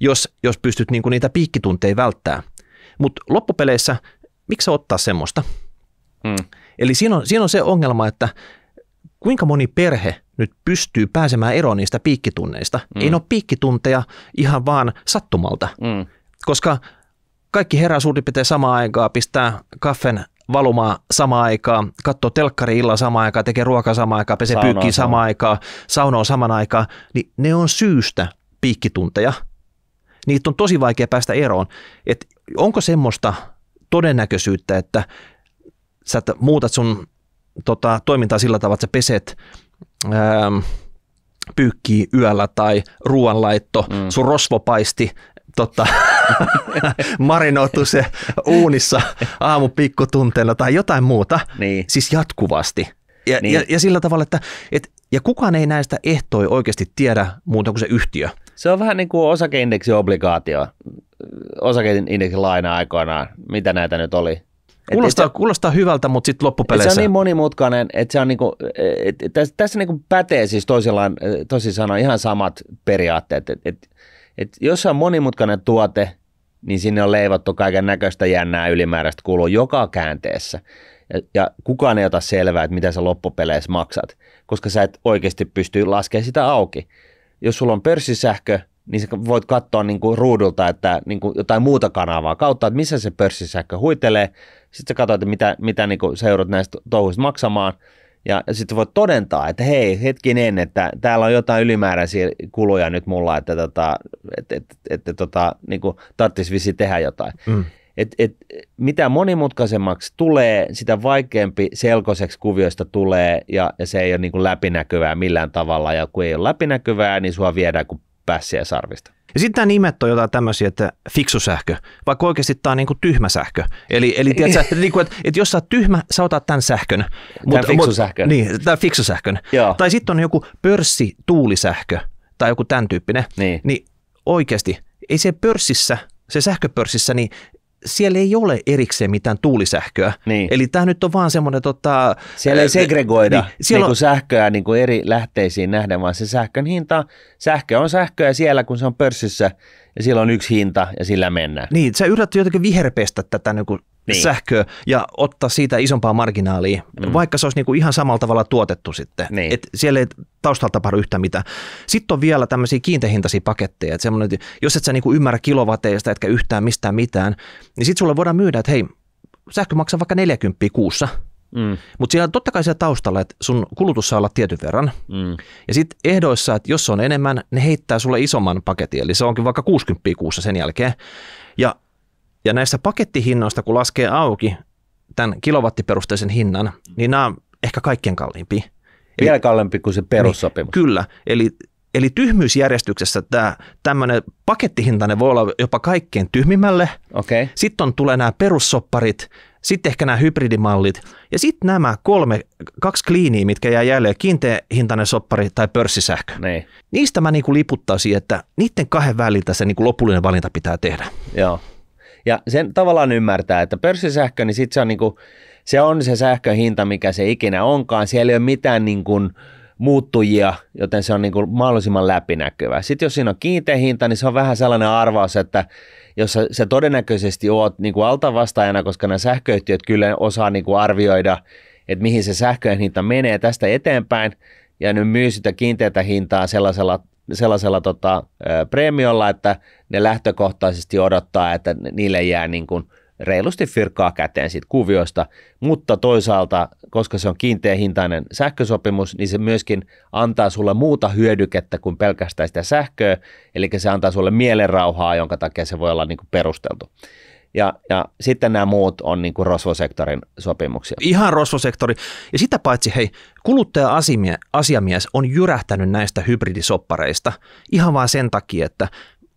jos, jos pystyt niinku niitä piikkitunteja välttää. Mutta loppupeleissä, miksi ottaa semmoista? Hmm. Eli siinä on, siinä on se ongelma, että kuinka moni perhe nyt pystyy pääsemään eroon niistä piikkitunneista? Mm. Ei ne ole piikkitunteja ihan vaan sattumalta, mm. koska kaikki herää suurin piirtein samaan aikaan, pistää kaffen valumaa samaan aikaan, katsoo telkkari illalla samaan aikaan, tekee ruokaa samaan aikaan, pesee pyykkiä samaan aikaan, saunoo samaan aikaan, niin ne on syystä piikkitunteja. Niitä on tosi vaikea päästä eroon. Et onko semmoista todennäköisyyttä, että sä muutat sun tota, toimintaa sillä tavalla, että sä peset ää, ähm, pyykkii yöllä tai ruoanlaitto, mm. sun rosvopaisti, totta, marinoitu se uunissa aamupikkutunteella tai jotain muuta, niin. siis jatkuvasti. Ja, niin. ja, ja sillä tavalla, että et, ja kukaan ei näistä ehtoja oikeasti tiedä muuta kuin se yhtiö. Se on vähän niin kuin osakeindeksi obligaatio, osakeindeksi laina aikoinaan, mitä näitä nyt oli, Kuulostaa, et, kuulostaa hyvältä, mutta sitten loppupeleissä. Se on niin monimutkainen, että se on niinku, et, et, tässä, tässä niinku pätee siis toisillaan, eh, tosi sanoen ihan samat periaatteet. Et, et, et, jos se on monimutkainen tuote, niin sinne on leivottu kaiken näköistä jännää ylimääräistä kulua joka käänteessä. Ja, ja kukaan ei ota selvää, että mitä sä loppupeleissä maksat, koska sä et oikeasti pysty laskemaan sitä auki. Jos sulla on pörssisähkö, niin sä voit katsoa niin kuin ruudulta että niin kuin jotain muuta kanavaa kautta, että missä se pörssisähkö huitelee. Sitten sä katsoit, että mitä, mitä niin kuin seurat näistä touhuista maksamaan. Ja sitten voit todentaa, että hei, hetkinen, että täällä on jotain ylimääräisiä kuluja nyt mulla, että tota, et, et, et, et, tota, niin tarvitsisi visi tehdä jotain. Mm. Et, et, mitä monimutkaisemmaksi tulee, sitä vaikeampi selkoiseksi kuvioista tulee ja, ja se ei ole niin läpinäkyvää millään tavalla. Ja kun ei ole läpinäkyvää, niin sua viedään kuin päässiä sarvista. Ja sitten nämä nimet on jotain tämmöisiä, että fiksu sähkö, vaikka oikeasti tämä on niin kuin tyhmä sähkö. Eli, eli tiedätkö, niin kuin, että, niinku, että jos sä oot tyhmä, sä otat tämän sähkön. Tämän fiksu sähkön. Niin, tämän fiksu sähkön. Joo. Tai sitten on joku pörssituulisähkö tai joku tämän tyyppinen. Niin. niin oikeasti, ei se pörssissä, se sähköpörssissä, niin siellä ei ole erikseen mitään tuulisähköä. Niin. Eli tämä nyt on vaan semmoinen... Tota, siellä ei segregoida niin, siellä niin on, sähköä niin kuin eri lähteisiin nähden, vaan se sähkön hinta, sähkö on sähköä siellä, kun se on pörssissä, ja siellä on yksi hinta, ja sillä mennään. Niin, sä yrität jotenkin viherpestä tätä niin kuin niin. sähköä ja ottaa siitä isompaa marginaalia, mm. vaikka se olisi kuin niinku ihan samalla tavalla tuotettu sitten. Niin. Et siellä ei taustalla tapahdu yhtä mitään. Sitten on vielä tämmöisiä kiintehintaisia paketteja, että jos et sä kuin niinku ymmärrä kilowateista, etkä yhtään mistään mitään, niin sitten sulle voidaan myydä, että hei, sähkö maksaa vaikka 40 kuussa, Mm. Mutta siellä totta kai siellä taustalla, että sun kulutus saa olla tietyn verran. Mm. Ja sitten ehdoissa, että jos on enemmän, ne heittää sulle isomman paketin, eli se onkin vaikka 60 kuussa sen jälkeen. Ja ja näistä pakettihinnoista, kun laskee auki tämän kilowattiperusteisen hinnan, niin nämä on ehkä kaikkien kalliimpi. Vielä kalliimpi kuin se niin, perussopimus. Niin, kyllä, eli, eli tyhmyysjärjestyksessä tämä tämmöinen pakettihintainen voi olla jopa kaikkein tyhmimmälle. Okay. Sitten on, tulee nämä perussopparit, sitten ehkä nämä hybridimallit ja sitten nämä kolme, kaksi kliiniä, mitkä jää jäljelle, kiinteä hintainen soppari tai pörssisähkö. Niin. Niistä mä niinku liputtaisin, että niiden kahden väliltä se niinku lopullinen valinta pitää tehdä. Joo. Ja sen tavallaan ymmärtää, että pörssisähkö, niin sit se on, niin se on se hinta, mikä se ikinä onkaan. Siellä ei ole mitään niinku muuttujia, joten se on niin mahdollisimman läpinäkyvä. Sitten jos siinä on kiinteä hinta, niin se on vähän sellainen arvaus, että jos sä, sä todennäköisesti oot niin alta altavastaajana, koska nämä sähköyhtiöt kyllä osaa niin arvioida, että mihin se sähkön hinta menee tästä eteenpäin, ja nyt myy sitä kiinteätä hintaa sellaisella niin sellaisella tota, preemiolla, että ne lähtökohtaisesti odottaa, että niille jää niin kuin reilusti fyrkkaa käteen siitä kuvioista, mutta toisaalta, koska se on kiinteä hintainen sähkösopimus, niin se myöskin antaa sulle muuta hyödykettä kuin pelkästään sitä sähköä, eli se antaa sulle mielenrauhaa, jonka takia se voi olla niin kuin perusteltu ja, ja sitten nämä muut on niin kuin rosvosektorin sopimuksia. Ihan rosvosektori. Ja sitä paitsi, hei, kuluttaja-asiamies on jyrähtänyt näistä hybridisoppareista ihan vain sen takia, että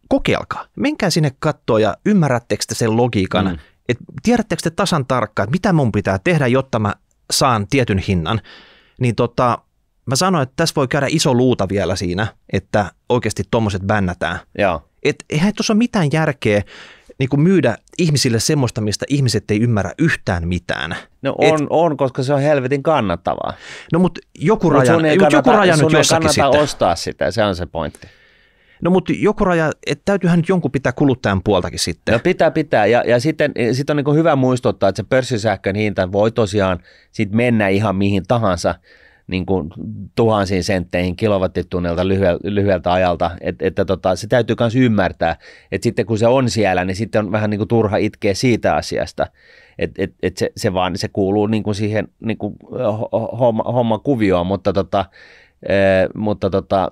kokeilkaa, menkää sinne kattoon ja ymmärrättekö te sen logiikan, mm. että tiedättekö te tasan tarkkaan, että mitä mun pitää tehdä, jotta mä saan tietyn hinnan, niin tota, mä sanoin, että tässä voi käydä iso luuta vielä siinä, että oikeasti tuommoiset bännätään. Joo. Et eihän tuossa ole mitään järkeä niin kuin myydä ihmisille semmoista, mistä ihmiset ei ymmärrä yhtään mitään. No on, Et, on koska se on helvetin kannattavaa. No mutta joku raja, mut ei kannata, joku raja nyt jossakin kannata ostaa sitä, se on se pointti. No mutta joku raja, että täytyyhän nyt jonkun pitää kuluttajan puoltakin sitten. No pitää, pitää. Ja, ja sitten sit on niin hyvä muistuttaa, että se pörssisähkön hinta voi tosiaan sit mennä ihan mihin tahansa – niin kuin tuhansiin sentteihin kilowattitunnilta lyhyeltä, lyhyeltä ajalta, että, että tota, se täytyy myös ymmärtää, että sitten kun se on siellä, niin sitten on vähän niin kuin turha itkeä siitä asiasta, että et, et se, se vaan se kuuluu niin kuin siihen niin kuin eh, homma, homman kuvioon, mutta tota, Ee, mutta tota,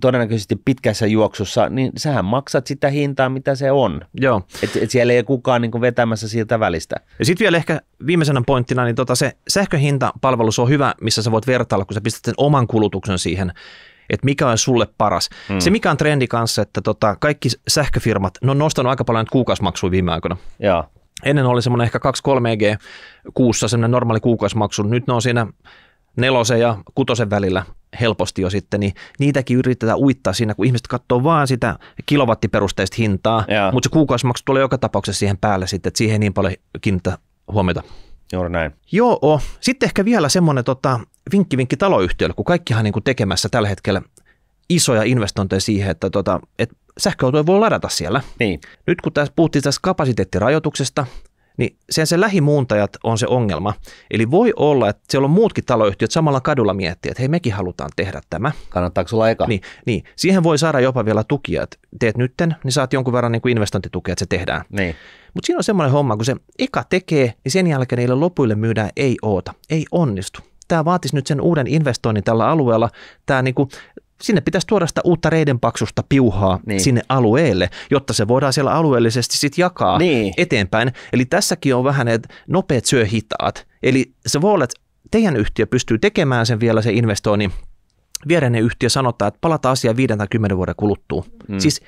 todennäköisesti pitkässä juoksussa, niin sähän maksat sitä hintaa, mitä se on. Joo. Et, et siellä ei kukaan niin vetämässä siltä välistä. Ja sitten vielä ehkä viimeisenä pointtina, niin tota se se on hyvä, missä sä voit vertailla, kun sä pistät sen oman kulutuksen siihen, että mikä on sulle paras. Hmm. Se mikä on trendi kanssa, että tota, kaikki sähköfirmat, ne on nostanut aika paljon kuukausimaksuja viime aikoina. Joo. Ennen oli semmoinen ehkä 2-3G kuussa semmoinen normaali kuukausimaksu, nyt ne on siinä nelosen ja kutosen välillä helposti jo sitten, niin niitäkin yritetään uittaa siinä, kun ihmiset katsoo vaan sitä kilowattiperusteista hintaa, Jaa. mutta se kuukausimaksu tulee joka tapauksessa siihen päälle sitten, että siihen niin paljon kiinnittää huomiota. Juuri näin. Joo, sitten ehkä vielä semmoinen tota, vinkki vinkki taloyhtiölle, kun kaikkihan niin kuin tekemässä tällä hetkellä isoja investointeja siihen, että tota, et sähköautoja voi ladata siellä. Niin. Nyt kun tässä puhuttiin tästä kapasiteettirajoituksesta, niin sen se lähimuuntajat on se ongelma. Eli voi olla, että siellä on muutkin taloyhtiöt samalla kadulla miettiä, että hei mekin halutaan tehdä tämä. Kannattaako sulla eka? Niin, niin. siihen voi saada jopa vielä tukia, että teet nytten, niin saat jonkun verran niin kuin investointitukea, että se tehdään. Niin. Mutta siinä on semmoinen homma, kun se eka tekee, niin sen jälkeen niille lopuille myydään ei oota, ei onnistu. Tämä vaatisi nyt sen uuden investoinnin tällä alueella. Tämä kuin niinku sinne pitäisi tuoda sitä uutta reiden paksusta piuhaa niin. sinne alueelle, jotta se voidaan siellä alueellisesti sitten jakaa niin. eteenpäin. Eli tässäkin on vähän, että nopeat syö hitaat. Eli se voi olla, että teidän yhtiö pystyy tekemään sen vielä se investoinnin. Viereinen yhtiö sanotaan, että palata asiaan 50 tai vuoden kuluttua. Mm. Siis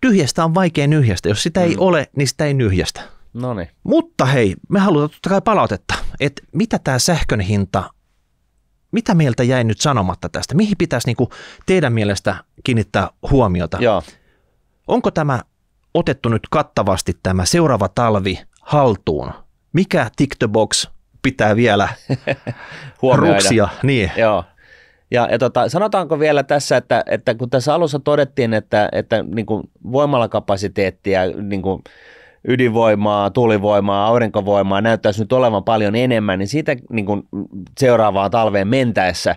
tyhjästä on vaikea nyhjästä. Jos sitä mm. ei ole, niin sitä ei nyhjästä. Noniin. Mutta hei, me halutaan totta kai palautetta, että mitä tämä sähkön hinta mitä mieltä jäi nyt sanomatta tästä? Mihin pitäisi niin kuin teidän mielestä kiinnittää huomiota? Joo. Onko tämä otettu nyt kattavasti tämä seuraava talvi haltuun? Mikä Tick the Box pitää vielä ruksia? Niin. Joo. Ja, ja tota, sanotaanko vielä tässä, että, että kun tässä alussa todettiin, että, että niin kuin voimalakapasiteettia niin kuin ydinvoimaa, tuulivoimaa, aurinkovoimaa näyttäisi nyt olevan paljon enemmän, niin siitä niin kuin seuraavaan talveen mentäessä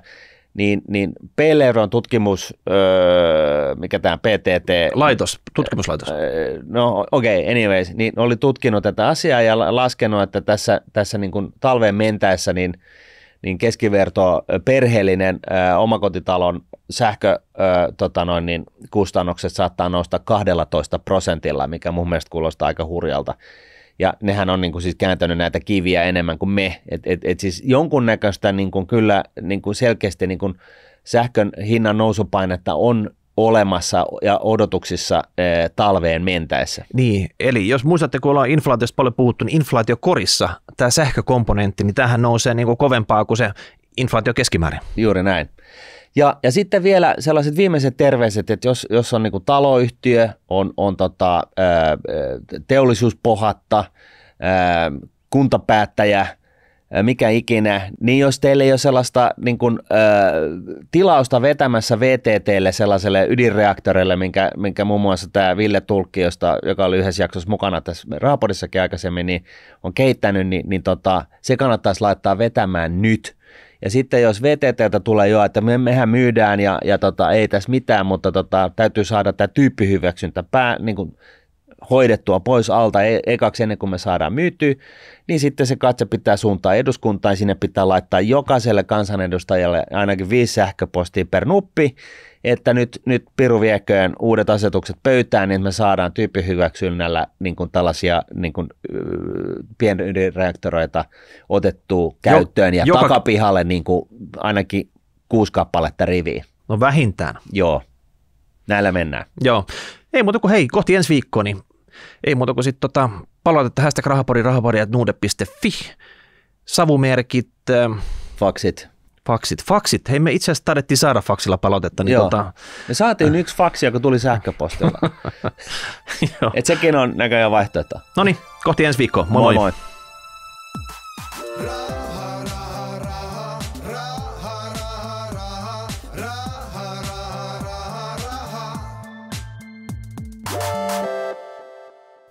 niin, niin Pelleron tutkimus, öö, mikä tämä PTT... Laitos, tutkimuslaitos. Öö, no okei, okay, anyways, niin oli tutkinut tätä asiaa ja laskenut, että tässä, tässä niin kuin talveen mentäessä niin – niin keskiverto perheellinen ö, omakotitalon sähkö ö, tota noin, niin kustannukset saattaa nousta 12 prosentilla, mikä mun mielestä kuulostaa aika hurjalta. Ja nehän on niin kuin siis kääntänyt näitä kiviä enemmän kuin me. Et, et, et siis jonkunnäköistä niin kuin kyllä niin kuin selkeästi niin kuin sähkön hinnan nousupainetta on olemassa ja odotuksissa ee, eh, talveen mentäessä. Niin, eli jos muistatte, kun ollaan inflaatiosta paljon puhuttu, niin inflaatiokorissa tämä sähkökomponentti, niin tähän nousee niin kuin kovempaa kuin se inflaatio keskimäärin. Juuri näin. Ja, ja sitten vielä sellaiset viimeiset terveiset, että jos, jos on niin taloyhtiö, on, on tota, teollisuuspohatta, ää, kuntapäättäjä – mikä ikinä, niin jos teillä ei ole sellaista niin kuin, ö, tilausta vetämässä VTTlle sellaiselle ydinreaktorille, minkä, minkä muun muassa tämä Ville Tulkki, josta, joka oli yhdessä jaksossa mukana tässä raapodissakin aikaisemmin, niin on keittänyt, niin, niin tota, se kannattaisi laittaa vetämään nyt. Ja sitten jos VTTltä tulee jo, että me, mehän myydään ja, ja tota, ei tässä mitään, mutta tota, täytyy saada tämä tyyppihyväksyntä pää, niin kuin hoidettua pois alta e-, ekaksi ennen kuin me saadaan myytyä, niin sitten se katse pitää suuntaa eduskuntaan ja sinne pitää laittaa jokaiselle kansanedustajalle ainakin viisi sähköpostia per nuppi, että nyt, nyt piru vieköön uudet asetukset pöytään, niin me saadaan tyyppihyväksynnällä niin kuin tällaisia niin kuin, pienydinreaktoreita otettua käyttöön jo, ja joka... takapihalle niin kuin, ainakin kuusi kappaletta riviin. No vähintään. Joo, näillä mennään. Joo. Ei muuta kuin hei, kohti ensi viikkoa, niin ei muuta kuin sitten tota, palautetta hashtag rahapori rahapori at nuude.fi. Savumerkit. Äh, faksit. Faksit, faksit. Hei, me itse asiassa tarvittiin saada faksilla palautetta. Niin Joo. Tota... Me saatiin äh. yksi faksi, joka tuli sähköpostilla. Et sekin on näköjään vaihtoehto. No niin, kohti ensi viikkoa. Moi moi. moi. moi.